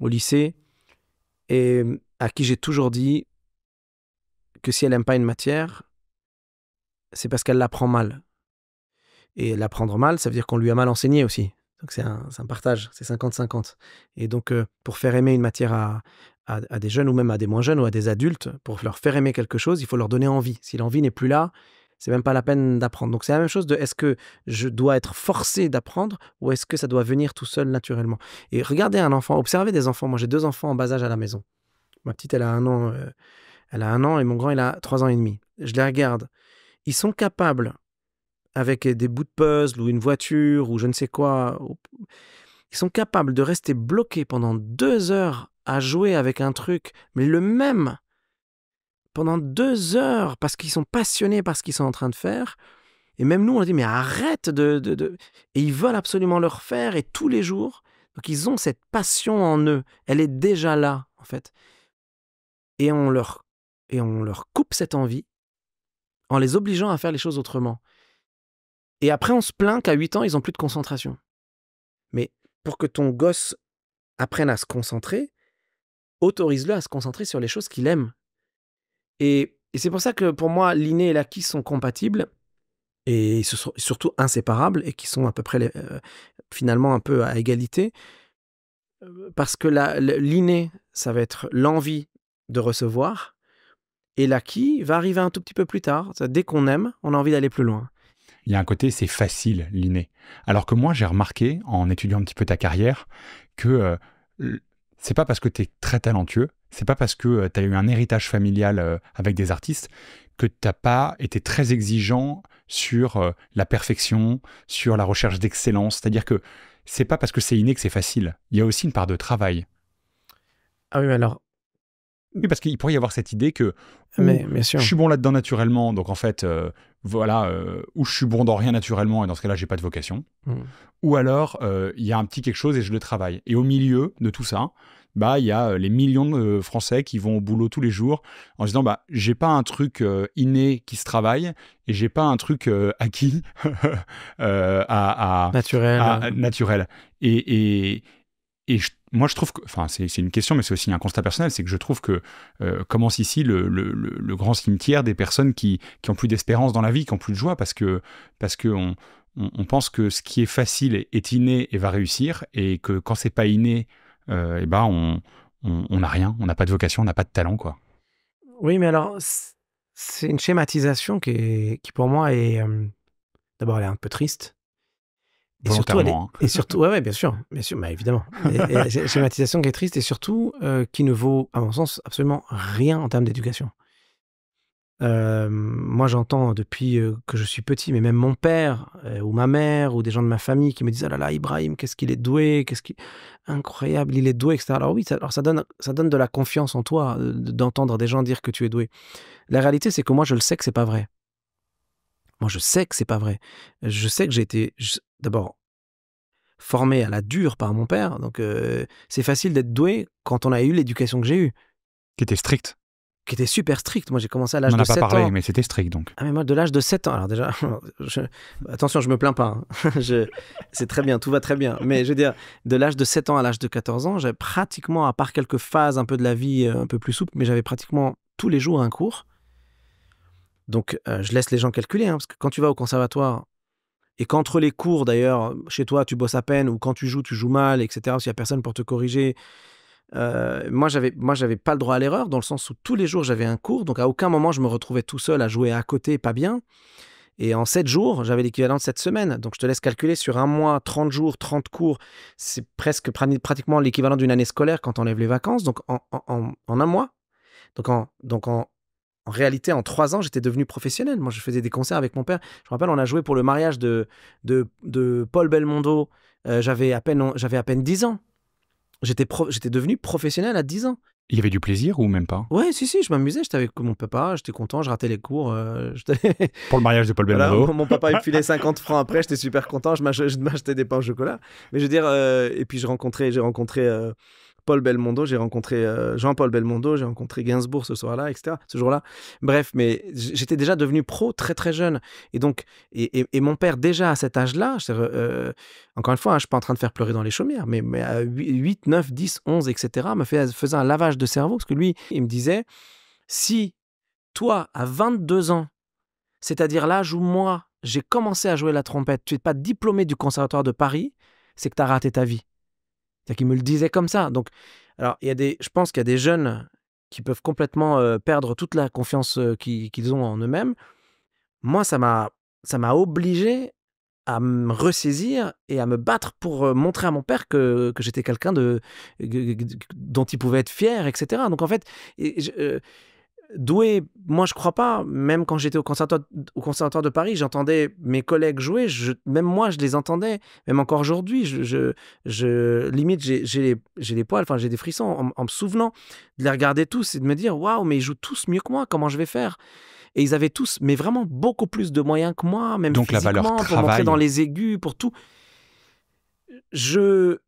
au lycée et à qui j'ai toujours dit que si elle n'aime pas une matière, c'est parce qu'elle l'apprend mal. Et l'apprendre mal, ça veut dire qu'on lui a mal enseigné aussi. Donc c'est un, partage, c'est 50-50. Et donc euh, pour faire aimer une matière à, des jeunes ou même à des moins jeunes ou à des adultes, pour leur faire aimer quelque chose, il faut leur donner envie. Si l'envie n'est plus là, c'est même pas la peine d'apprendre. Donc c'est la même chose de est-ce que je dois être forcé d'apprendre ou est-ce que ça doit venir tout seul naturellement. Et regardez un enfant, observez des enfants. Moi j'ai deux enfants en bas âge à la maison. Ma petite elle a un an, euh, elle a un an et mon grand il a trois ans et demi. Je les regarde. Ils sont capables avec des bouts de puzzle ou une voiture ou je ne sais quoi. Ils sont capables de rester bloqués pendant deux heures à jouer avec un truc, mais le même, pendant deux heures, parce qu'ils sont passionnés par ce qu'ils sont en train de faire. Et même nous, on dit, mais arrête de, de, de... Et ils veulent absolument le refaire, et tous les jours. Donc ils ont cette passion en eux. Elle est déjà là, en fait. Et on leur, et on leur coupe cette envie en les obligeant à faire les choses autrement. Et après, on se plaint qu'à 8 ans, ils n'ont plus de concentration. Mais pour que ton gosse apprenne à se concentrer, autorise-le à se concentrer sur les choses qu'il aime. Et, c'est pour ça que pour moi, l'inné et l'acquis sont compatibles et surtout inséparables et qui sont à peu près euh, finalement un peu à égalité. Euh, parce que l'inné, ça va être l'envie de recevoir, et l'acquis va arriver un tout petit peu plus tard. Dès qu'on aime, on a envie d'aller plus loin il y a un côté c'est facile l'inné. Alors que moi j'ai remarqué en étudiant un petit peu ta carrière que euh, c'est pas parce que tu es très talentueux, c'est pas parce que euh, tu as eu un héritage familial euh, avec des artistes que t'as pas été très exigeant sur la perfection, sur la recherche d'excellence, c'est-à-dire que c'est pas parce que c'est inné que c'est facile. Il y a aussi une part de travail. Ah oui, alors oui, parce qu'il pourrait y avoir cette idée que ah, mais, je suis bon là-dedans naturellement, donc en fait, euh, voilà, où euh, ou je suis bon dans rien naturellement, et dans ce cas-là, j'ai pas de vocation. Hmm. Ou alors, euh, il y a un petit quelque chose et je le travaille. Et au milieu de tout ça, bah, il y a les millions de Français qui vont au boulot tous les jours en se disant, bah, j'ai pas un truc inné qui se travaille et j'ai pas un truc acquis à, naturel. naturel. Et, et, et moi, je trouve que, enfin, c'est une question, mais c'est aussi un constat personnel, c'est que je trouve que euh, commence ici le, grand cimetière des personnes qui, qui ont plus d'espérance dans la vie, qui ont plus de joie, parce que parce que on, on, pense que ce qui est facile est inné et va réussir, et que quand c'est pas inné, euh, eh ben on on n'a rien, on n'a pas de vocation, on n'a pas de talent, quoi. Oui, mais alors c'est une schématisation qui, qui pour moi est euh, d'abord elle est un peu triste et surtout, hein. et surtout, ouais, ouais, bien sûr, bien sûr, bah, évidemment. une schématisation qui est triste et surtout euh, qui ne vaut, à mon sens, absolument rien en termes d'éducation. Euh, moi, j'entends depuis euh, que je suis petit, mais même mon père ou ma mère ou des gens de ma famille qui me disent Ah là là, Ibrahim, qu'est-ce qu'il est doué, qu'est-ce qui incroyable, il est doué, etc. Alors oui, ça, alors ça donne, ça donne de la confiance en toi d'entendre des gens dire que tu es doué. La réalité, c'est que moi, je le sais que c'est pas vrai. Moi, je sais que c'est pas vrai. Je sais que j'ai été, d'abord formé à la dure par mon père, donc c'est facile d'être doué quand on a eu l'éducation que j'ai eue. Qui était stricte qui était super stricte. Moi, j'ai commencé à l'âge de 7 ans. On n'a pas parlé, mais c'était strict donc. Ah, mais moi, de l'âge de 7 ans. Alors, déjà, attention, je me plains pas. Hein. C'est très bien, tout va très bien. Mais je veux dire, de l'âge de 7 ans à l'âge de 14 ans, j'avais pratiquement, à part quelques phases un peu de la vie un peu plus souple, mais j'avais pratiquement tous les jours un cours. Donc, je laisse les gens calculer, hein, parce que quand tu vas au conservatoire, et qu'entre les cours, d'ailleurs, chez toi, tu bosses à peine, ou quand tu joues, tu joues mal, etc., S'il n'y a personne pour te corriger. Euh, moi, j'avais, moi, j'avais pas le droit à l'erreur, dans le sens où tous les jours, j'avais un cours, donc à aucun moment, je me retrouvais tout seul à jouer à côté, pas bien. Et en 7 jours, j'avais l'équivalent de 7 semaines. Donc je te laisse calculer sur un mois, 30 jours, 30 cours. C'est presque pratiquement l'équivalent d'une année scolaire quand on enlève les vacances. Donc en, un mois. Donc donc en, en réalité, en trois ans, j'étais devenu professionnel. Moi, je faisais des concerts avec mon père. Je me rappelle, on a joué pour le mariage de, de, Paul Belmondo. Euh, j'avais à peine j'avais à peine 10 ans. J'étais j'étais devenu professionnel à 10 ans. Il y avait du plaisir ou même pas Ouais, si, si, je m'amusais. J'étais avec mon papa, j'étais content, je ratais les cours. Euh, pour le mariage de Paul Belmondo. mon papa, il me filait 50 francs après, j'étais super content, je m'achetais des pains au chocolat. Mais je veux dire, euh, et puis je rencontrais, j'ai rencontré Paul Belmondo, j'ai rencontré euh, Jean-Paul Belmondo, j'ai rencontré Gainsbourg ce soir-là, etc. Ce jour-là. Bref, mais j'étais déjà devenu pro très très jeune. Et donc, et, mon père, déjà à cet âge-là, euh, encore une fois, hein, je ne suis pas en train de faire pleurer dans les chaumières, mais, mais à 8, 9, 10, 11, etc., me fait, faisait un lavage de cerveau parce que lui, il me disait si toi, à 22 ans, c'est-à-dire l'âge où moi, j'ai commencé à jouer la trompette, tu n'es pas diplômé du Conservatoire de Paris, c'est que tu as raté ta vie. C'est-à-dire qu'il me le disait comme ça. Donc, alors, il y a des, je pense qu'il y a des jeunes qui peuvent complètement euh, perdre toute la confiance euh, qu'ils ont en eux-mêmes. Moi, ça m'a, ça m'a obligé à me ressaisir et à me battre pour euh, montrer à mon père que, j'étais quelqu'un de, dont il pouvait être fier, etc. Donc, en fait, et, je, Doué, moi je crois pas, même quand j'étais au conservatoire, au conservatoire de Paris, j'entendais mes collègues jouer, même moi je les entendais, même encore aujourd'hui, je, je, limite j'ai des poils, enfin j'ai des frissons en, me souvenant de les regarder tous et de me dire waouh, mais ils jouent tous mieux que moi, comment je vais faire Et ils avaient tous, mais vraiment beaucoup plus de moyens que moi, même Donc physiquement, la pour travail. dans les aigus, pour tout. Je,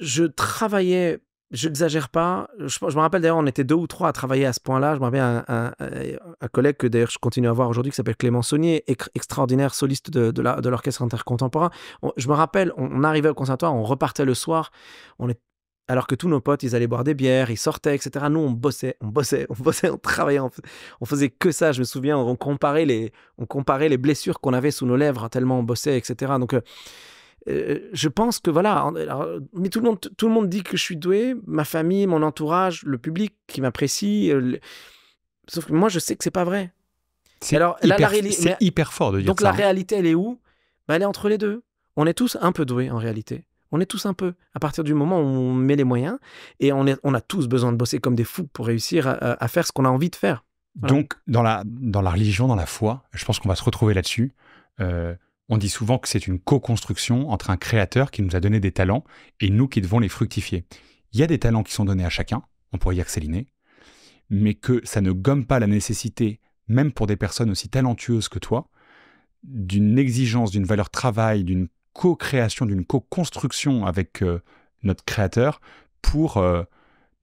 je travaillais je n'exagère pas. Je, me rappelle d'ailleurs, on était deux ou trois à travailler à ce point-là. Je me rappelle un, collègue que d'ailleurs je continue à voir aujourd'hui qui s'appelle Clément Saunier, extraordinaire soliste de, de l'orchestre intercontemporain. je me rappelle, on, arrivait au conservatoire, on repartait le soir, on est, alors que tous nos potes, ils allaient boire des bières, ils sortaient, etc. Nous, on bossait, on bossait, on bossait, on travaillait, on, faisait que ça. Je me souviens, on comparait les, on comparait les blessures qu'on avait sous nos lèvres tellement on bossait, etc. Donc euh, euh, je pense que voilà, mais tout le, monde, tout le monde dit que je suis doué, ma famille, mon entourage, le public qui m'apprécie. Euh, sauf que moi, je sais que c'est pas vrai. C'est alors hyper, fort de dire ça. Donc la hein. réalité, elle est où bah, Elle est entre les deux. On est tous un peu doués en réalité. On est tous un peu. À partir du moment où on met les moyens, et on, on a tous besoin de bosser comme des fous pour réussir à, faire ce qu'on a envie de faire. Donc, dans la, dans la religion, dans la foi, je pense qu'on va se retrouver là-dessus. Euh, on dit souvent que c'est une co-construction entre un créateur qui nous a donné des talents et nous qui devons les fructifier. Il y a des talents qui sont donnés à chacun, on pourrait y que mais que ça ne gomme pas la nécessité, même pour des personnes aussi talentueuses que toi, d'une exigence, d'une valeur travail, d'une co-création, d'une co-construction avec euh, notre créateur pour euh,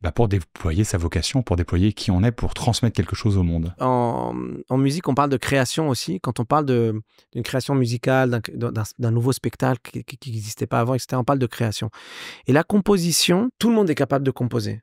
bah, pour déployer sa vocation, pour déployer qui on est, pour transmettre quelque chose au monde. En, en musique, on parle de création aussi. Quand on parle d'une création musicale, d'un nouveau spectacle qui n'existait pas avant, etc., on parle de création. Et la composition, tout le monde est capable de composer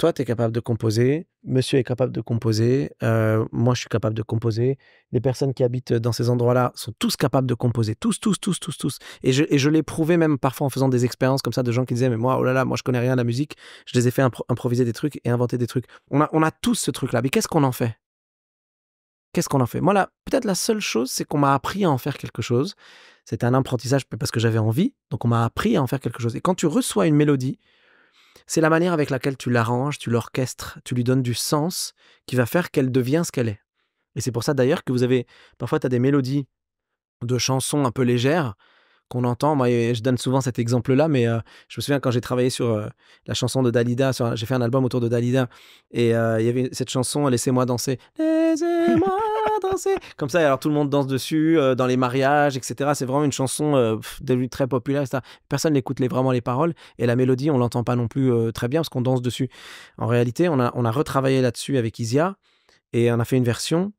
toi, tu es capable de composer, monsieur est capable de composer, euh, moi, je suis capable de composer, les personnes qui habitent dans ces endroits-là sont tous capables de composer, tous, tous, tous, tous, tous. Et je, et l'ai prouvé même parfois en faisant des expériences comme ça de gens qui disaient, mais moi, oh là là, moi, je connais rien à la musique, je les ai fait improviser des trucs et inventer des trucs. On a, on a tous ce truc-là, mais qu'est-ce qu'on en fait qu'est-ce qu'on en fait Moi, peut-être la seule chose, c'est qu'on m'a appris à en faire quelque chose. C'était un apprentissage parce que j'avais envie, donc on m'a appris à en faire quelque chose. Et quand tu reçois une mélodie, c'est la manière avec laquelle tu l'arranges, tu l'orchestres, tu lui donnes du sens qui va faire qu'elle devient ce qu'elle est. Et c'est pour ça d'ailleurs que vous avez, parfois tu as des mélodies de chansons un peu légères qu'on entend, moi je donne souvent cet exemple-là, mais euh, je me souviens quand j'ai travaillé sur euh, la chanson de Dalida, j'ai fait un album autour de Dalida, et euh, il y avait cette chanson, Laissez-moi danser. Comme ça, alors tout le monde danse dessus, euh, dans les mariages, etc. C'est vraiment une chanson euh, très populaire, ça, Personne n'écoute vraiment les paroles et la mélodie, on l'entend pas non plus euh, très bien parce qu'on danse dessus. En réalité, on a, on a retravaillé là-dessus avec Isia et on a fait une version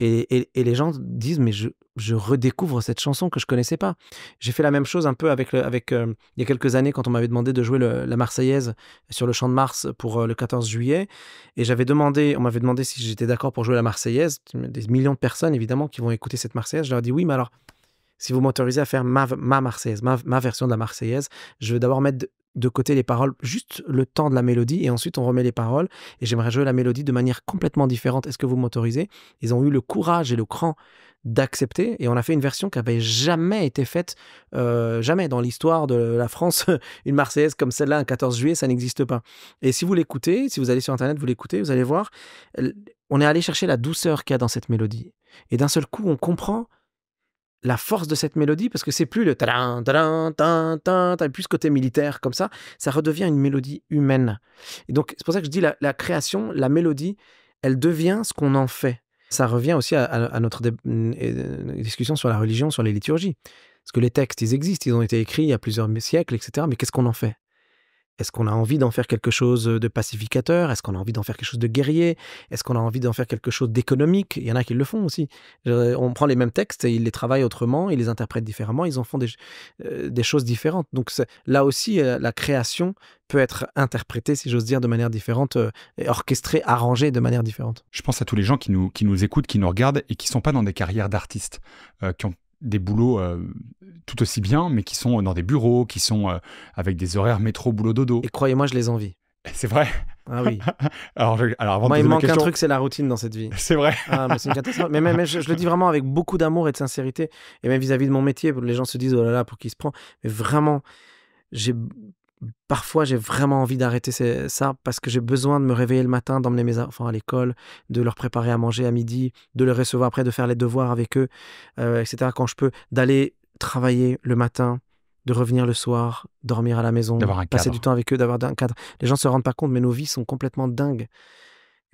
et, les gens disent, mais je, redécouvre cette chanson que je connaissais pas. J'ai fait la même chose un peu avec, avec euh, il y a quelques années, quand on m'avait demandé de jouer la Marseillaise sur le Champ de Mars pour euh, le 14 juillet. Et j'avais demandé, on m'avait demandé si j'étais d'accord pour jouer la Marseillaise. Des millions de personnes, évidemment, qui vont écouter cette Marseillaise. Je leur ai dit, oui, mais alors, si vous m'autorisez à faire ma, ma Marseillaise, ma, ma, version de la Marseillaise, je vais d'abord mettre de côté les paroles, juste le temps de la mélodie, et ensuite on remet les paroles, et j'aimerais jouer la mélodie de manière complètement différente. Est-ce que vous m'autorisez Ils ont eu le courage et le cran d'accepter, et on a fait une version qui n'avait jamais été faite, euh, jamais dans l'histoire de la France, une Marseillaise comme celle-là, un 14 juillet, ça n'existe pas. Et si vous l'écoutez, si vous allez sur Internet, vous l'écoutez, vous allez voir, on est allé chercher la douceur qu'il y a dans cette mélodie. Et d'un seul coup, on comprend la force de cette mélodie, parce que c'est plus le tadam, ta tadam, tadam, plus côté militaire comme ça, ça redevient une mélodie humaine. Et donc, c'est pour ça que je dis la, création, la mélodie, elle devient ce qu'on en fait. Ça revient aussi à, notre discussion sur la religion, sur les liturgies. Parce que les textes, ils existent, ils ont été écrits il y a plusieurs siècles, etc. Mais qu'est-ce qu'on en fait est-ce qu'on a envie d'en faire quelque chose de pacificateur Est-ce qu'on a envie d'en faire quelque chose de guerrier Est-ce qu'on a envie d'en faire quelque chose d'économique Il y en a qui le font aussi. On prend les mêmes textes et ils les travaillent autrement, ils les interprètent différemment, ils en font des, euh, choses différentes. Donc là aussi, euh, la création peut être interprétée, si j'ose dire, de manière différente, euh, orchestrée, arrangée de manière différente. Je pense à tous les gens qui nous, qui nous écoutent, qui nous regardent et qui ne sont pas dans des carrières d'artistes, qui ont des boulots euh, tout aussi bien, mais qui sont dans des bureaux, qui sont euh, avec des horaires métro, boulot, dodo. Et croyez-moi, je les envie. C'est vrai. Ah oui. alors, alors avant Moi, il manque un truc, c'est la routine dans cette vie. C'est vrai. Ah, mais c'est une mais, je, le dis vraiment avec beaucoup d'amour et de sincérité. Et même vis-à-vis de mon métier, les gens se disent oh là là, pour qui se prend. Mais vraiment, j'ai parfois j'ai vraiment envie d'arrêter ça parce que j'ai besoin de me réveiller le matin, d'emmener mes enfants à l'école, de leur préparer à manger à midi, de les recevoir après, de faire les devoirs avec eux, euh, etc. Quand je peux, d'aller travailler le matin, de revenir le soir, dormir à la maison, passer du temps avec eux, d'avoir un cadre. Les gens ne se rendent pas compte, mais nos vies sont complètement dingues.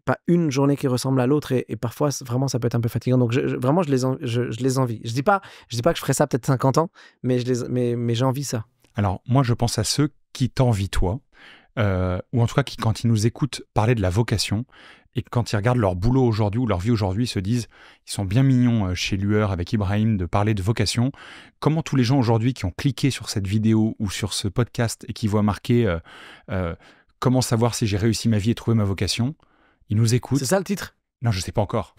Pas une journée qui ressemble à l'autre et, parfois vraiment ça peut être un peu fatigant. Donc vraiment je les, les envie. Je dis pas, dis pas que je ferais ça peut-être 50 ans, mais j'ai mais, envie ça. Alors moi, je pense à ceux qui t'envient toi, euh, ou en tout cas qui, quand ils nous écoutent parler de la vocation, et quand ils regardent leur boulot aujourd'hui ou leur vie aujourd'hui, ils se disent, ils sont bien mignons euh, chez Lueur avec Ibrahim de parler de vocation. Comment tous les gens aujourd'hui qui ont cliqué sur cette vidéo ou sur ce podcast et qui voient marqué euh, comment savoir si j'ai réussi ma vie et trouvé ma vocation, ils nous écoutent. C'est ça le titre non, je sais pas encore.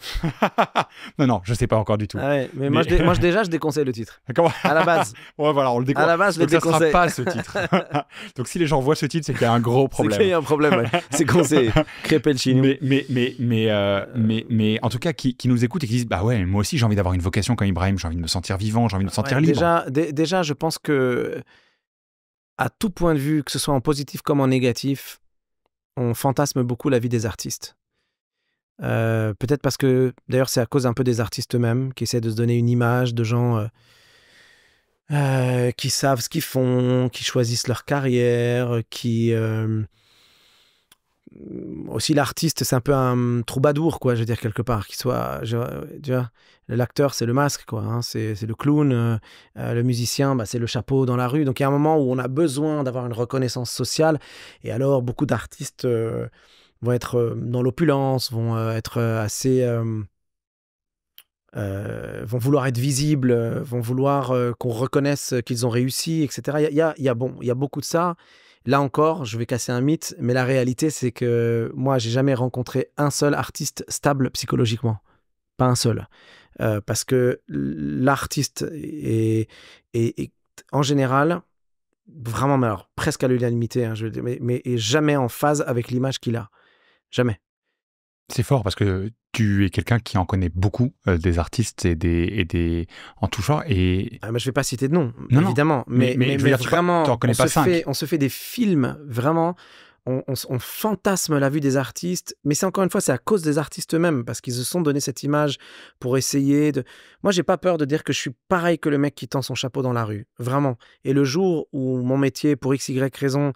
non, non, je sais pas encore du tout. Ah mais, Moi, je déjà, je déconseille le titre. à la base. ouais, voilà, on le déconseille. À la base, je le déconseille. pas ce titre. Donc, si les gens voient ce titre, c'est qu'il y a un gros problème. c'est qu'il y a un problème, C'est qu'on s'est crépé le chignon. Mais, mais, mais, euh, mais, mais, en tout cas, qui, nous écoutent et qui disent Bah ouais, moi aussi, j'ai envie d'avoir une vocation comme Ibrahim, j'ai envie de me sentir vivant, j'ai envie de me sentir libre. Déjà, déjà, je pense que, à tout point de vue, que ce soit en positif comme en négatif, on fantasme beaucoup la vie des artistes. Euh, peut-être parce que, d'ailleurs, c'est à cause un peu des artistes eux-mêmes qui essaient de se donner une image de gens euh, euh, qui savent ce qu'ils font, qui choisissent leur carrière, qui. aussi, l'artiste, c'est un peu un troubadour, quoi, je veux dire, quelque part, qui soit. tu vois, l'acteur, c'est le masque, quoi, hein, c'est, le clown, le musicien, bah, c'est le chapeau dans la rue. Donc, il y a un moment où on a besoin d'avoir une reconnaissance sociale, et alors, beaucoup d'artistes vont être euh, dans l'opulence, vont euh, être euh, assez... vont vouloir être visibles, vont vouloir qu'on reconnaisse qu'ils ont réussi, etc. Il y a, y, bon, y a beaucoup de ça. Là encore, je vais casser un mythe, mais la réalité, c'est que moi, j'ai jamais rencontré un seul artiste stable psychologiquement. Pas un seul. parce que l'artiste est, en général, vraiment, mais presque à l'unanimité, hein, mais, mais jamais en phase avec l'image qu'il a. Jamais. C'est fort parce que tu es quelqu'un qui en connaît beaucoup euh, des artistes et des, et des en tout genre et ah, je vais pas citer de nom évidemment mais mais, vraiment on se fait on se fait des films vraiment on, fantasme la vue des artistes mais c'est encore une fois c'est à cause des artistes eux-mêmes parce qu'ils se sont donné cette image pour essayer de moi j'ai pas peur de dire que je suis pareil que le mec qui tend son chapeau dans la rue vraiment et le jour où mon métier pour x raison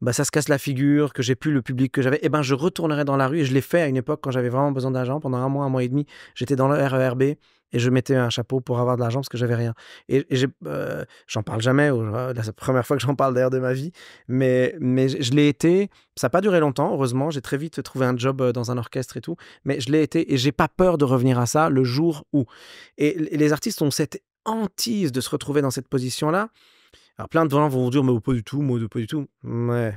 bah, ça se casse la figure, que j'ai plus le public que j'avais, et eh ben, je retournerai dans la rue. Et je l'ai fait à une époque quand j'avais vraiment besoin d'argent. Pendant un mois, un mois et demi, j'étais dans le RERB et je mettais un chapeau pour avoir de l'argent parce que j'avais rien. Et, euh, j'en parle jamais. c'est euh, la première fois que j'en parle d'ailleurs de ma vie. Mais, mais je, l'ai été. Ça n'a pas duré longtemps, heureusement. J'ai très vite trouvé un job euh, dans un orchestre et tout. Mais je l'ai été et j'ai pas peur de revenir à ça le jour où. Et, et les artistes ont cette hantise de se retrouver dans cette position-là. Alors plein de gens vont vous dire, mais pas du tout, moi, pas du tout. Ouais.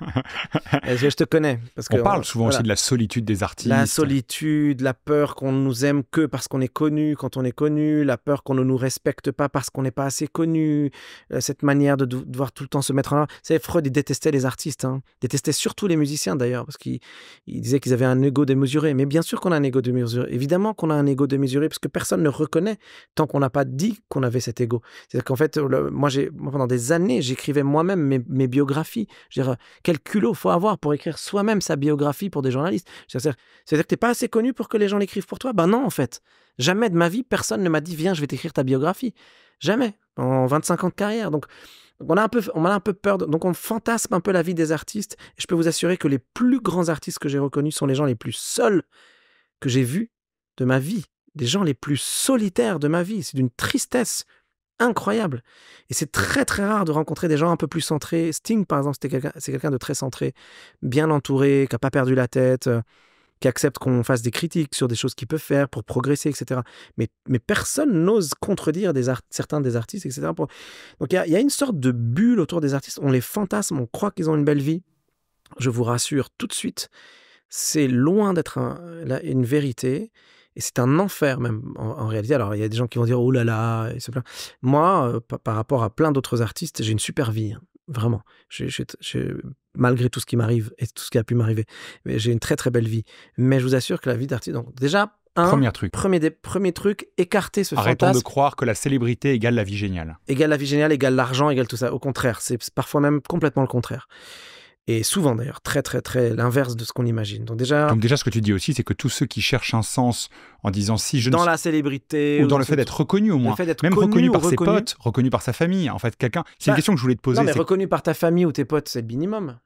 je, te connais. Parce on parle souvent aussi de la solitude des artistes. La solitude, la peur qu'on nous aime que parce qu'on est connu, quand on est connu, la peur qu'on ne nous respecte pas parce qu'on n'est pas assez connu, euh, cette manière de devoir tout le temps se mettre en avant. savez, Freud, il détestait les artistes, hein. il détestait surtout les musiciens d'ailleurs, parce qu'il disait qu'ils avaient un ego démesuré. Mais bien sûr qu'on a un ego démesuré. Évidemment qu'on a un ego démesuré, parce que personne ne reconnaît tant qu'on n'a pas dit qu'on avait cet ego. C'est-à-dire qu'en fait, moi, moi, pendant des années, j'écrivais moi-même mes, biographies. Je quel culot faut avoir pour écrire soi-même sa biographie pour des journalistes C'est-à-dire que t'es pas assez connu pour que les gens l'écrivent pour toi Ben non, en fait. Jamais de ma vie, personne ne m'a dit viens, je vais t'écrire ta biographie. Jamais. En 25 ans de carrière. Donc, on a un peu, on a un peu peur. donc, on fantasme un peu la vie des artistes. et Je peux vous assurer que les plus grands artistes que j'ai reconnus sont les gens les plus seuls que j'ai vus de ma vie. Des gens les plus solitaires de ma vie. C'est d'une tristesse incroyable. Et c'est très très rare de rencontrer des gens un peu plus centrés. Sting, par exemple, c'est quelqu'un de très centré, bien entouré, qui n'a pas perdu la tête, euh, qui accepte qu'on fasse des critiques sur des choses qu'il peut faire pour progresser, etc. Mais, mais personne n'ose contredire certains des artistes, etc. Pour... Donc il y, a une sorte de bulle autour des artistes. On les fantasme, on croit qu'ils ont une belle vie. Je vous rassure tout de suite, c'est loin d'être une vérité. Et c'est un enfer même en, réalité. Alors il y a des gens qui vont dire oh là là, et plein. Moi, euh, par rapport à plein d'autres artistes, j'ai une super vie, hein, vraiment. malgré tout ce qui m'arrive et tout ce qui a pu m'arriver, j'ai une très très belle vie. Mais je vous assure que la vie d'artiste, donc déjà un premier truc. Premier, truc, écarter ce Arrêtons de croire que la célébrité égale la vie géniale. Égale la vie géniale, égale l'argent, égale tout ça. Au contraire, c'est parfois même complètement le contraire et souvent d'ailleurs très très très l'inverse de ce qu'on imagine. Donc déjà, donc déjà ce que tu dis aussi, c'est que tous ceux qui cherchent un sens en disant si je dans la célébrité ou, dans, le fait d'être reconnu au moins, fait même reconnu, par ses potes, reconnu par sa famille, en fait quelqu'un. C'est une bah, question que je voulais te poser. Non mais reconnu par ta famille ou tes potes, c'est le minimum.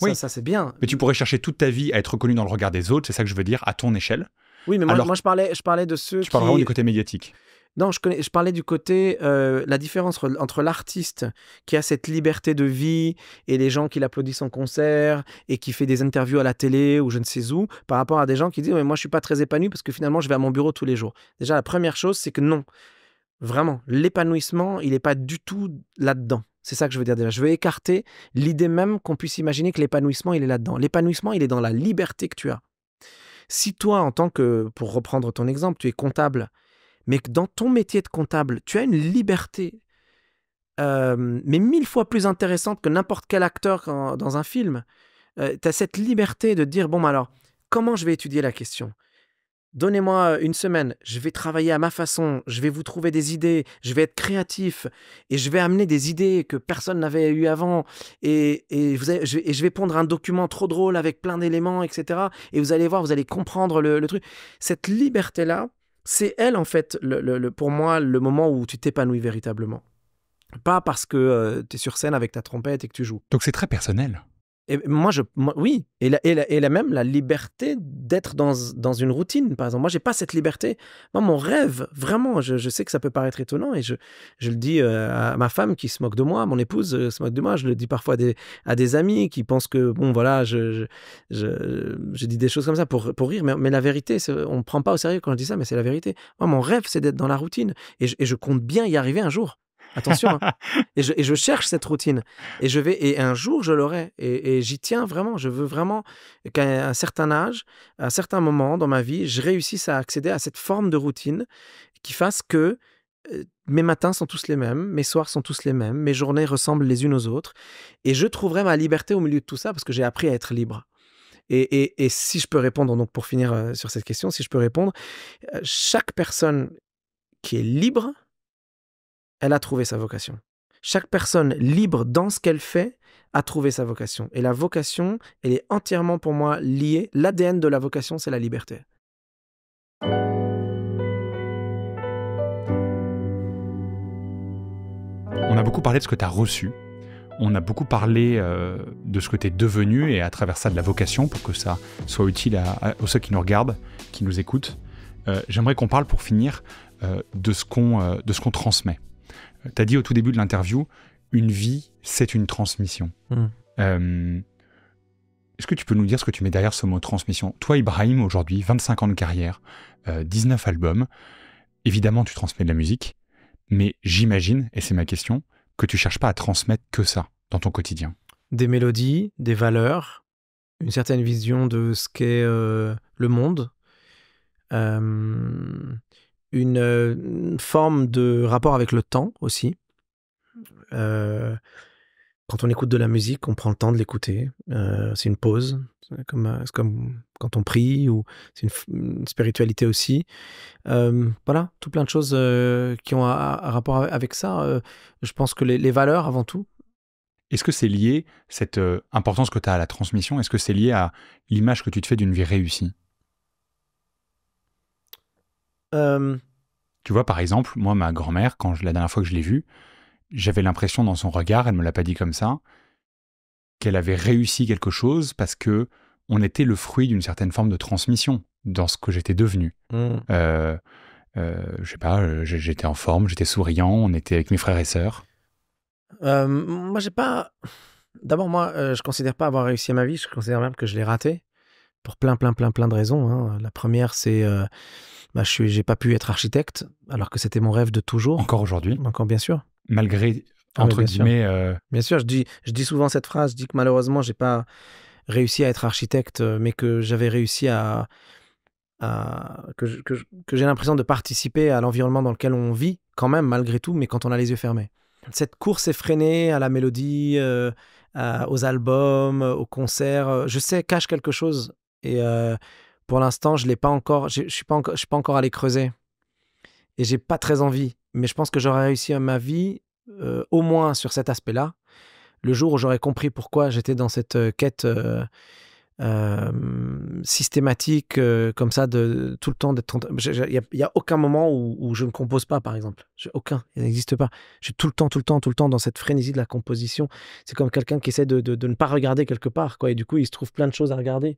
Oui, ça, c'est bien. Mais tu pourrais chercher toute ta vie à être reconnu dans le regard des autres, c'est ça que je veux dire, à ton échelle. Oui, mais moi, Alors, moi je parlais, je parlais de ceux. Tu parles vraiment du côté médiatique. Non, je, parlais du côté, euh, la différence entre, l'artiste qui a cette liberté de vie et les gens qui l'applaudissent en concert et qui fait des interviews à la télé ou je ne sais où, par rapport à des gens qui disent Mais moi, je suis pas très épanoui parce que finalement, je vais à mon bureau tous les jours. Déjà, la première chose, c'est que non. Vraiment, l'épanouissement, il n'est pas du tout là-dedans. C'est ça que je veux dire déjà. Je veux écarter l'idée même qu'on puisse imaginer que l'épanouissement, il est là-dedans. L'épanouissement, il est dans la liberté que tu as. Si toi, en tant que, pour reprendre ton exemple, tu es comptable mais que dans ton métier de comptable, tu as une liberté, euh, mais mille fois plus intéressante que n'importe quel acteur dans un film. Euh, tu as cette liberté de dire, bon, alors, comment je vais étudier la question Donnez-moi euh, une semaine, je vais travailler à ma façon, je vais vous trouver des idées, je vais être créatif et je vais amener des idées que personne n'avait eues avant et, je, vais pondre un document trop drôle avec plein d'éléments, etc. Et vous allez voir, vous allez comprendre le truc. Cette liberté-là, c'est elle, en fait, pour moi, le moment où tu t'épanouis véritablement. Pas parce que euh, tu es sur scène avec ta trompette et que tu joues. Donc c'est très personnel moi, je, oui. Et, la, même la liberté d'être dans, une routine, par exemple. Moi, j'ai pas cette liberté. Moi, mon rêve, vraiment, je, sais que ça peut paraître étonnant et je, le dis euh, à ma femme qui se moque de moi, mon épouse euh, se moque de moi. Je le dis parfois à des, amis qui pensent que, bon, voilà, je, je dis des choses comme ça pour, rire. Mais, la vérité, on ne prend pas au sérieux quand je dis ça, mais c'est la vérité. Moi, mon rêve, c'est d'être dans la routine. et je compte bien y arriver un jour. Attention. Hein. et, je, cherche cette routine. Et, je vais, et un jour, je l'aurai. Et, j'y tiens vraiment. Je veux vraiment qu'à un certain âge, à un certain moment dans ma vie, je réussisse à accéder à cette forme de routine qui fasse que euh, mes matins sont tous les mêmes, mes soirs sont tous les mêmes, mes journées ressemblent les unes aux autres. Et je trouverai ma liberté au milieu de tout ça parce que j'ai appris à être libre. et, et, si je peux répondre, donc pour finir euh, sur cette question, si je peux répondre, euh, chaque personne qui est libre elle a trouvé sa vocation. Chaque personne libre dans ce qu'elle fait a trouvé sa vocation. Et la vocation, elle est entièrement pour moi liée. L'ADN de la vocation, c'est la liberté. On a beaucoup parlé de ce que tu as reçu. On a beaucoup parlé euh, de ce que tu es devenu et à travers ça de la vocation pour que ça soit utile à, ceux qui nous regardent, qui nous écoutent. Euh, j'aimerais qu'on parle pour finir euh, de ce qu'on transmet tu as dit au tout début de l'interview, une vie, c'est une transmission. Hmm. Euh, est-ce que tu peux nous dire ce que tu mets derrière ce mot transmission Toi, Ibrahim, aujourd'hui, 25 ans de carrière, 19 euh, albums, évidemment, tu transmets de la musique, mais j'imagine, et c'est ma question, que tu cherches pas à transmettre que ça dans ton quotidien. Des mélodies, des valeurs, une certaine vision de ce qu'est euh, le monde une, forme de rapport avec le temps aussi. Mmh. Euh, quand on écoute de la musique, on prend le temps de l'écouter. Euh, c'est une pause, c'est comme, euh, comme, quand on prie, ou c'est une, spiritualité aussi. voilà, tout plein de choses qui ont un, rapport avec ça. je pense que les, valeurs avant tout, est-ce que c'est lié, cette importance que tu as à la transmission, est-ce que c'est lié à l'image que tu te fais d'une vie réussie euh, tu vois, par exemple, moi, ma grand-mère, quand je, la dernière fois que je l'ai vue, j'avais l'impression dans son regard, elle me l'a pas dit comme ça, qu'elle avait réussi quelque chose parce que on était le fruit d'une certaine forme de transmission dans ce que j'étais devenu. Hmm. Euh, euh, je sais pas, euh, j'étais en forme, j'étais souriant, on était avec mes frères et sœurs. Euh, moi, j'ai pas. D'abord, moi, je considère pas avoir réussi à ma vie. Je considère même que je l'ai raté pour plein, plein, plein, plein de raisons. Hein. La première, c'est bah, je n'ai pas pu être architecte, alors que c'était mon rêve de toujours. Encore aujourd'hui Encore, bien sûr. Malgré, ah entre bien guillemets... Sûr. Euh, bien sûr, je dis, je dis souvent cette phrase, je dis que malheureusement, j'ai pas réussi à être architecte, euh, mais que j'avais réussi à... que, j'ai l'impression de participer à l'environnement dans lequel on vit, quand même, malgré tout, mais quand on a les yeux fermés. Cette course effrénée à la mélodie, euh, aux albums, aux concerts, je sais, cache quelque chose. Et... Pour l'instant, je l'ai pas encore, je, suis pas encore, je suis pas encore allé creuser et j'ai pas très envie. Mais je pense que j'aurais réussi à ma vie euh, au moins sur cet aspect-là. Le jour où j'aurais compris pourquoi j'étais dans cette euh, quête euh, systématique comme ça de tout le temps d'être. Il n'y a, aucun moment où, je ne compose pas, par exemple. aucun, il n'existe pas. Je suis tout le temps, tout le temps, tout le temps dans cette frénésie de la composition. C'est comme quelqu'un qui essaie de, de, ne pas regarder quelque part, quoi. Et du coup, il se trouve plein de choses à regarder.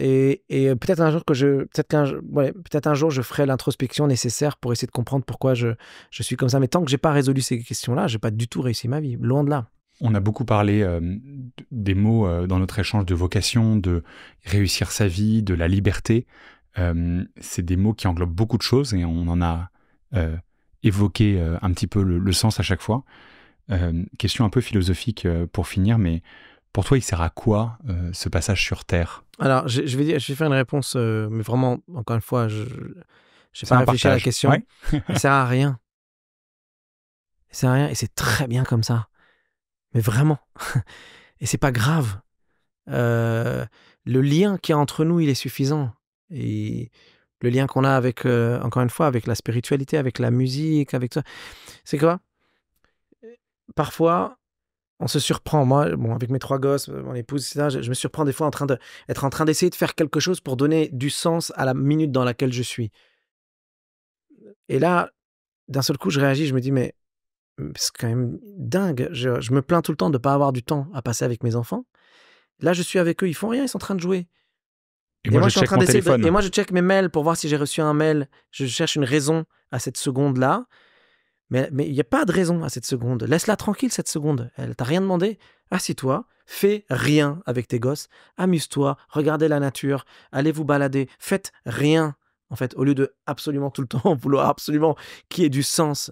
Et, peut-être un jour que je, peut-être qu'un, peut-être un jour je ferai l'introspection nécessaire pour essayer de comprendre pourquoi je, je suis comme ça. Mais tant que j'ai pas résolu ces questions-là, j'ai pas du tout réussi ma vie, loin de là. On a beaucoup parlé euh, des mots euh, dans notre échange de vocation, de réussir sa vie, de la liberté. Euh, c'est des mots qui englobent beaucoup de choses et on en a évoqué un petit peu le, sens à chaque fois. question un peu philosophique pour finir, mais pour toi, il sert à quoi euh, ce passage sur Terre Alors, je, vais faire une réponse, euh, mais vraiment, encore une fois, je n'ai pas réfléchi à la question. Ça il sert à rien. Il sert à rien et c'est très bien comme ça. Mais vraiment. et c'est pas grave. Euh, le lien qu'il y a entre nous, il est suffisant. Et le lien qu'on a avec, encore une fois, avec la spiritualité, avec la musique, avec ça. C'est quoi Parfois, on se surprend. Moi, bon, avec mes trois gosses, mon épouse, je, me surprends des fois en train de, en train d'essayer de faire quelque chose pour donner du sens à la minute dans laquelle je suis. Et là, d'un seul coup, je réagis, je me dis, mais c'est quand même dingue. Je, me plains tout le temps de ne pas avoir du temps à passer avec mes enfants. Là, je suis avec eux, ils font rien, ils sont en train de jouer. Et, moi, je, suis en train Et moi, je check mes mails pour voir si j'ai reçu un mail. Je cherche une raison à cette seconde-là. Mais il n'y a pas de raison à cette seconde. Laisse-la tranquille, cette seconde. Elle t'a rien demandé. Assis-toi, fais rien avec tes gosses. Amuse-toi, regardez la nature, allez vous balader, faites rien. En fait, au lieu de absolument tout le temps vouloir absolument qu'il y ait du sens.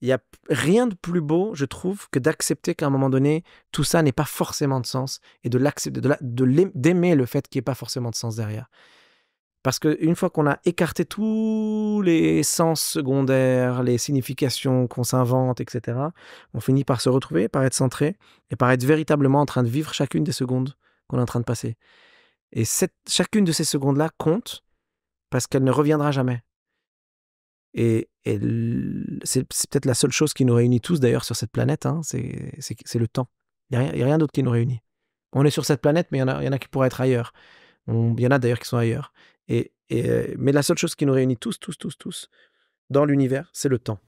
Il n'y a rien de plus beau, je trouve, que d'accepter qu'à un moment donné, tout ça n'ait pas forcément de sens et de l'accepter, de, le fait qu'il n'y ait pas forcément de sens derrière. Parce qu'une fois qu'on a écarté tous les sens secondaires, les significations qu'on s'invente, etc., on finit par se retrouver, par être centré et par être véritablement en train de vivre chacune des secondes qu'on est en train de passer. Et cette, chacune de ces secondes-là compte parce qu'elle ne reviendra jamais. Et, c'est peut-être la seule chose qui nous réunit tous d'ailleurs sur cette planète, hein, c'est le temps. Il n'y a rien, d'autre qui nous réunit. On est sur cette planète, mais il y, y en a qui pourraient être ailleurs. Il y en a d'ailleurs qui sont ailleurs. Et, euh, mais la seule chose qui nous réunit tous, tous, tous, tous, dans l'univers, c'est le temps.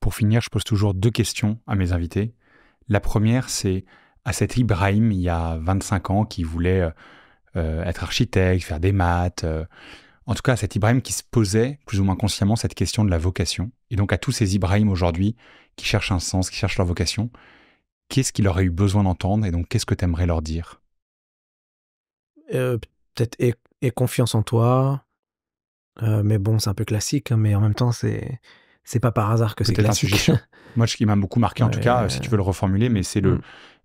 Pour finir, je pose toujours deux questions à mes invités. La première, c'est à cet Ibrahim, il y a 25 ans, qui voulait euh, euh, être architecte, faire des maths. en tout cas, à cet Ibrahim qui se posait plus ou moins consciemment cette question de la vocation. Et donc à tous ces Ibrahim aujourd'hui qui cherchent un sens, qui cherchent leur vocation, qu'est-ce qu'il aurait eu besoin d'entendre et donc qu'est-ce que tu aimerais leur dire Peut-être et confiance en toi. Euh, mais bon, c'est un peu classique, hein, mais en même temps, c'est c'est pas par hasard que c'est classique. Un sujet. Moi, ce qui m'a beaucoup marqué, en tout cas, euh, si tu veux le reformuler, mais c'est le. Mm.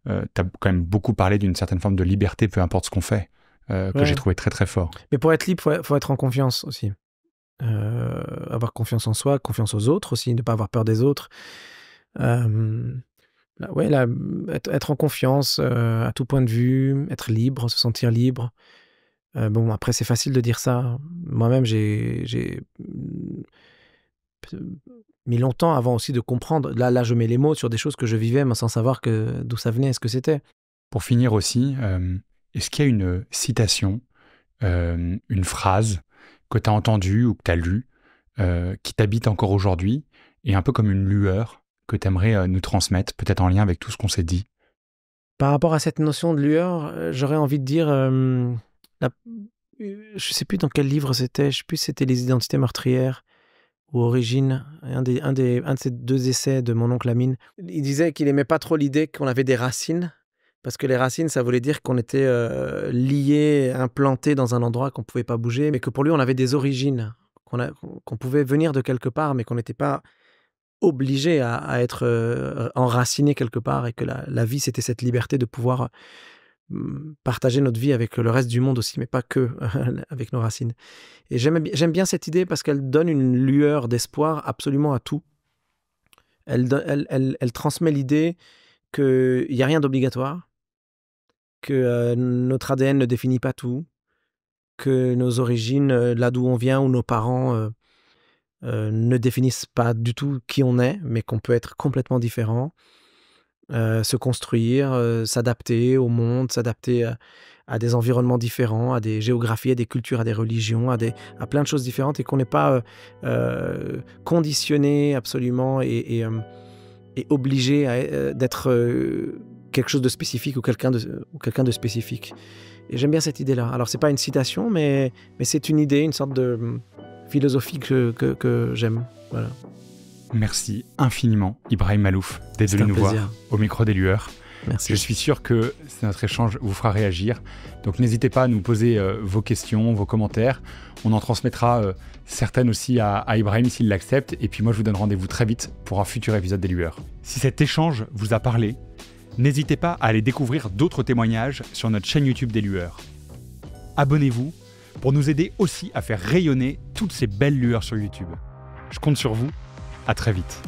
Euh, tu as quand même beaucoup parlé d'une certaine forme de liberté, peu importe ce qu'on fait, que j'ai trouvé très très fort. Mais pour être libre, il faut, être en confiance aussi. avoir confiance en soi, confiance aux autres aussi, ne pas avoir peur des autres. ouais, être, en confiance à tout point de vue, être libre, se sentir libre. Euh, bon, après, c'est facile de dire ça. Moi-même, j'ai mmh, mis longtemps avant aussi de comprendre. Là, là, je mets les mots sur des choses que je vivais, mais sans savoir d'où ça venait et ce que c'était. Pour finir aussi, est-ce qu'il y a une citation, une phrase que tu as entendue ou que tu as lue, qui t'habite encore aujourd'hui, et un peu comme une lueur que tu aimerais nous transmettre, peut-être en lien avec tout ce qu'on s'est dit Par rapport à cette notion de lueur, euh, j'aurais envie de dire je euh, je sais plus dans quel livre c'était, je sais plus c'était Les Identités meurtrières ou Origines », un, des, de ces deux essais de mon oncle Amine. Il disait qu'il aimait pas trop l'idée qu'on avait des racines, parce que les racines, ça voulait dire qu'on était euh, lié, implanté dans un endroit qu'on ne pouvait pas bouger, mais que pour lui, on avait des origines, qu'on pouvait venir de quelque part, mais qu'on n'était pas obligé à, être euh, enraciné quelque part, et que la vie, c'était cette liberté de pouvoir partager notre vie avec le reste du monde aussi, mais pas que avec nos racines. Et j'aime bien cette idée parce qu'elle donne une lueur d'espoir absolument à tout. Elle, elle, elle, transmet l'idée qu'il n'y a rien d'obligatoire, que euh, notre ADN ne définit pas tout, que nos origines, euh, là d'où on vient, ou nos parents euh, ne définissent pas du tout qui on est, mais qu'on peut être complètement différent. Euh, se construire, euh, s'adapter au monde, s'adapter euh, à, des environnements différents, à des géographies, à des cultures, à des religions, à, des, à plein de choses différentes et qu'on n'est pas conditionné absolument et, et, obligé d'être quelque chose de spécifique ou quelqu'un de, ou quelqu'un de spécifique. Et j'aime bien cette idée-là. Alors, c'est pas une citation, mais, mais c'est une idée, une sorte de hum, philosophie que, que, que j'aime. Voilà. Merci infiniment, Ibrahim Malouf, d'être venu nous voir au micro des lueurs. Je suis sûr que notre échange vous fera réagir. Donc n'hésitez pas à nous poser euh, vos questions, vos commentaires. On en transmettra euh, certaines aussi à Ibrahim s'il l'accepte. Et puis moi, je vous donne rendez-vous très vite pour un futur épisode des Lueurs. Si cet échange vous a parlé, n'hésitez pas à aller découvrir d'autres témoignages sur notre chaîne YouTube des Lueurs. Abonnez-vous pour nous aider aussi à faire rayonner toutes ces belles lueurs sur YouTube. Je compte sur vous à très vite.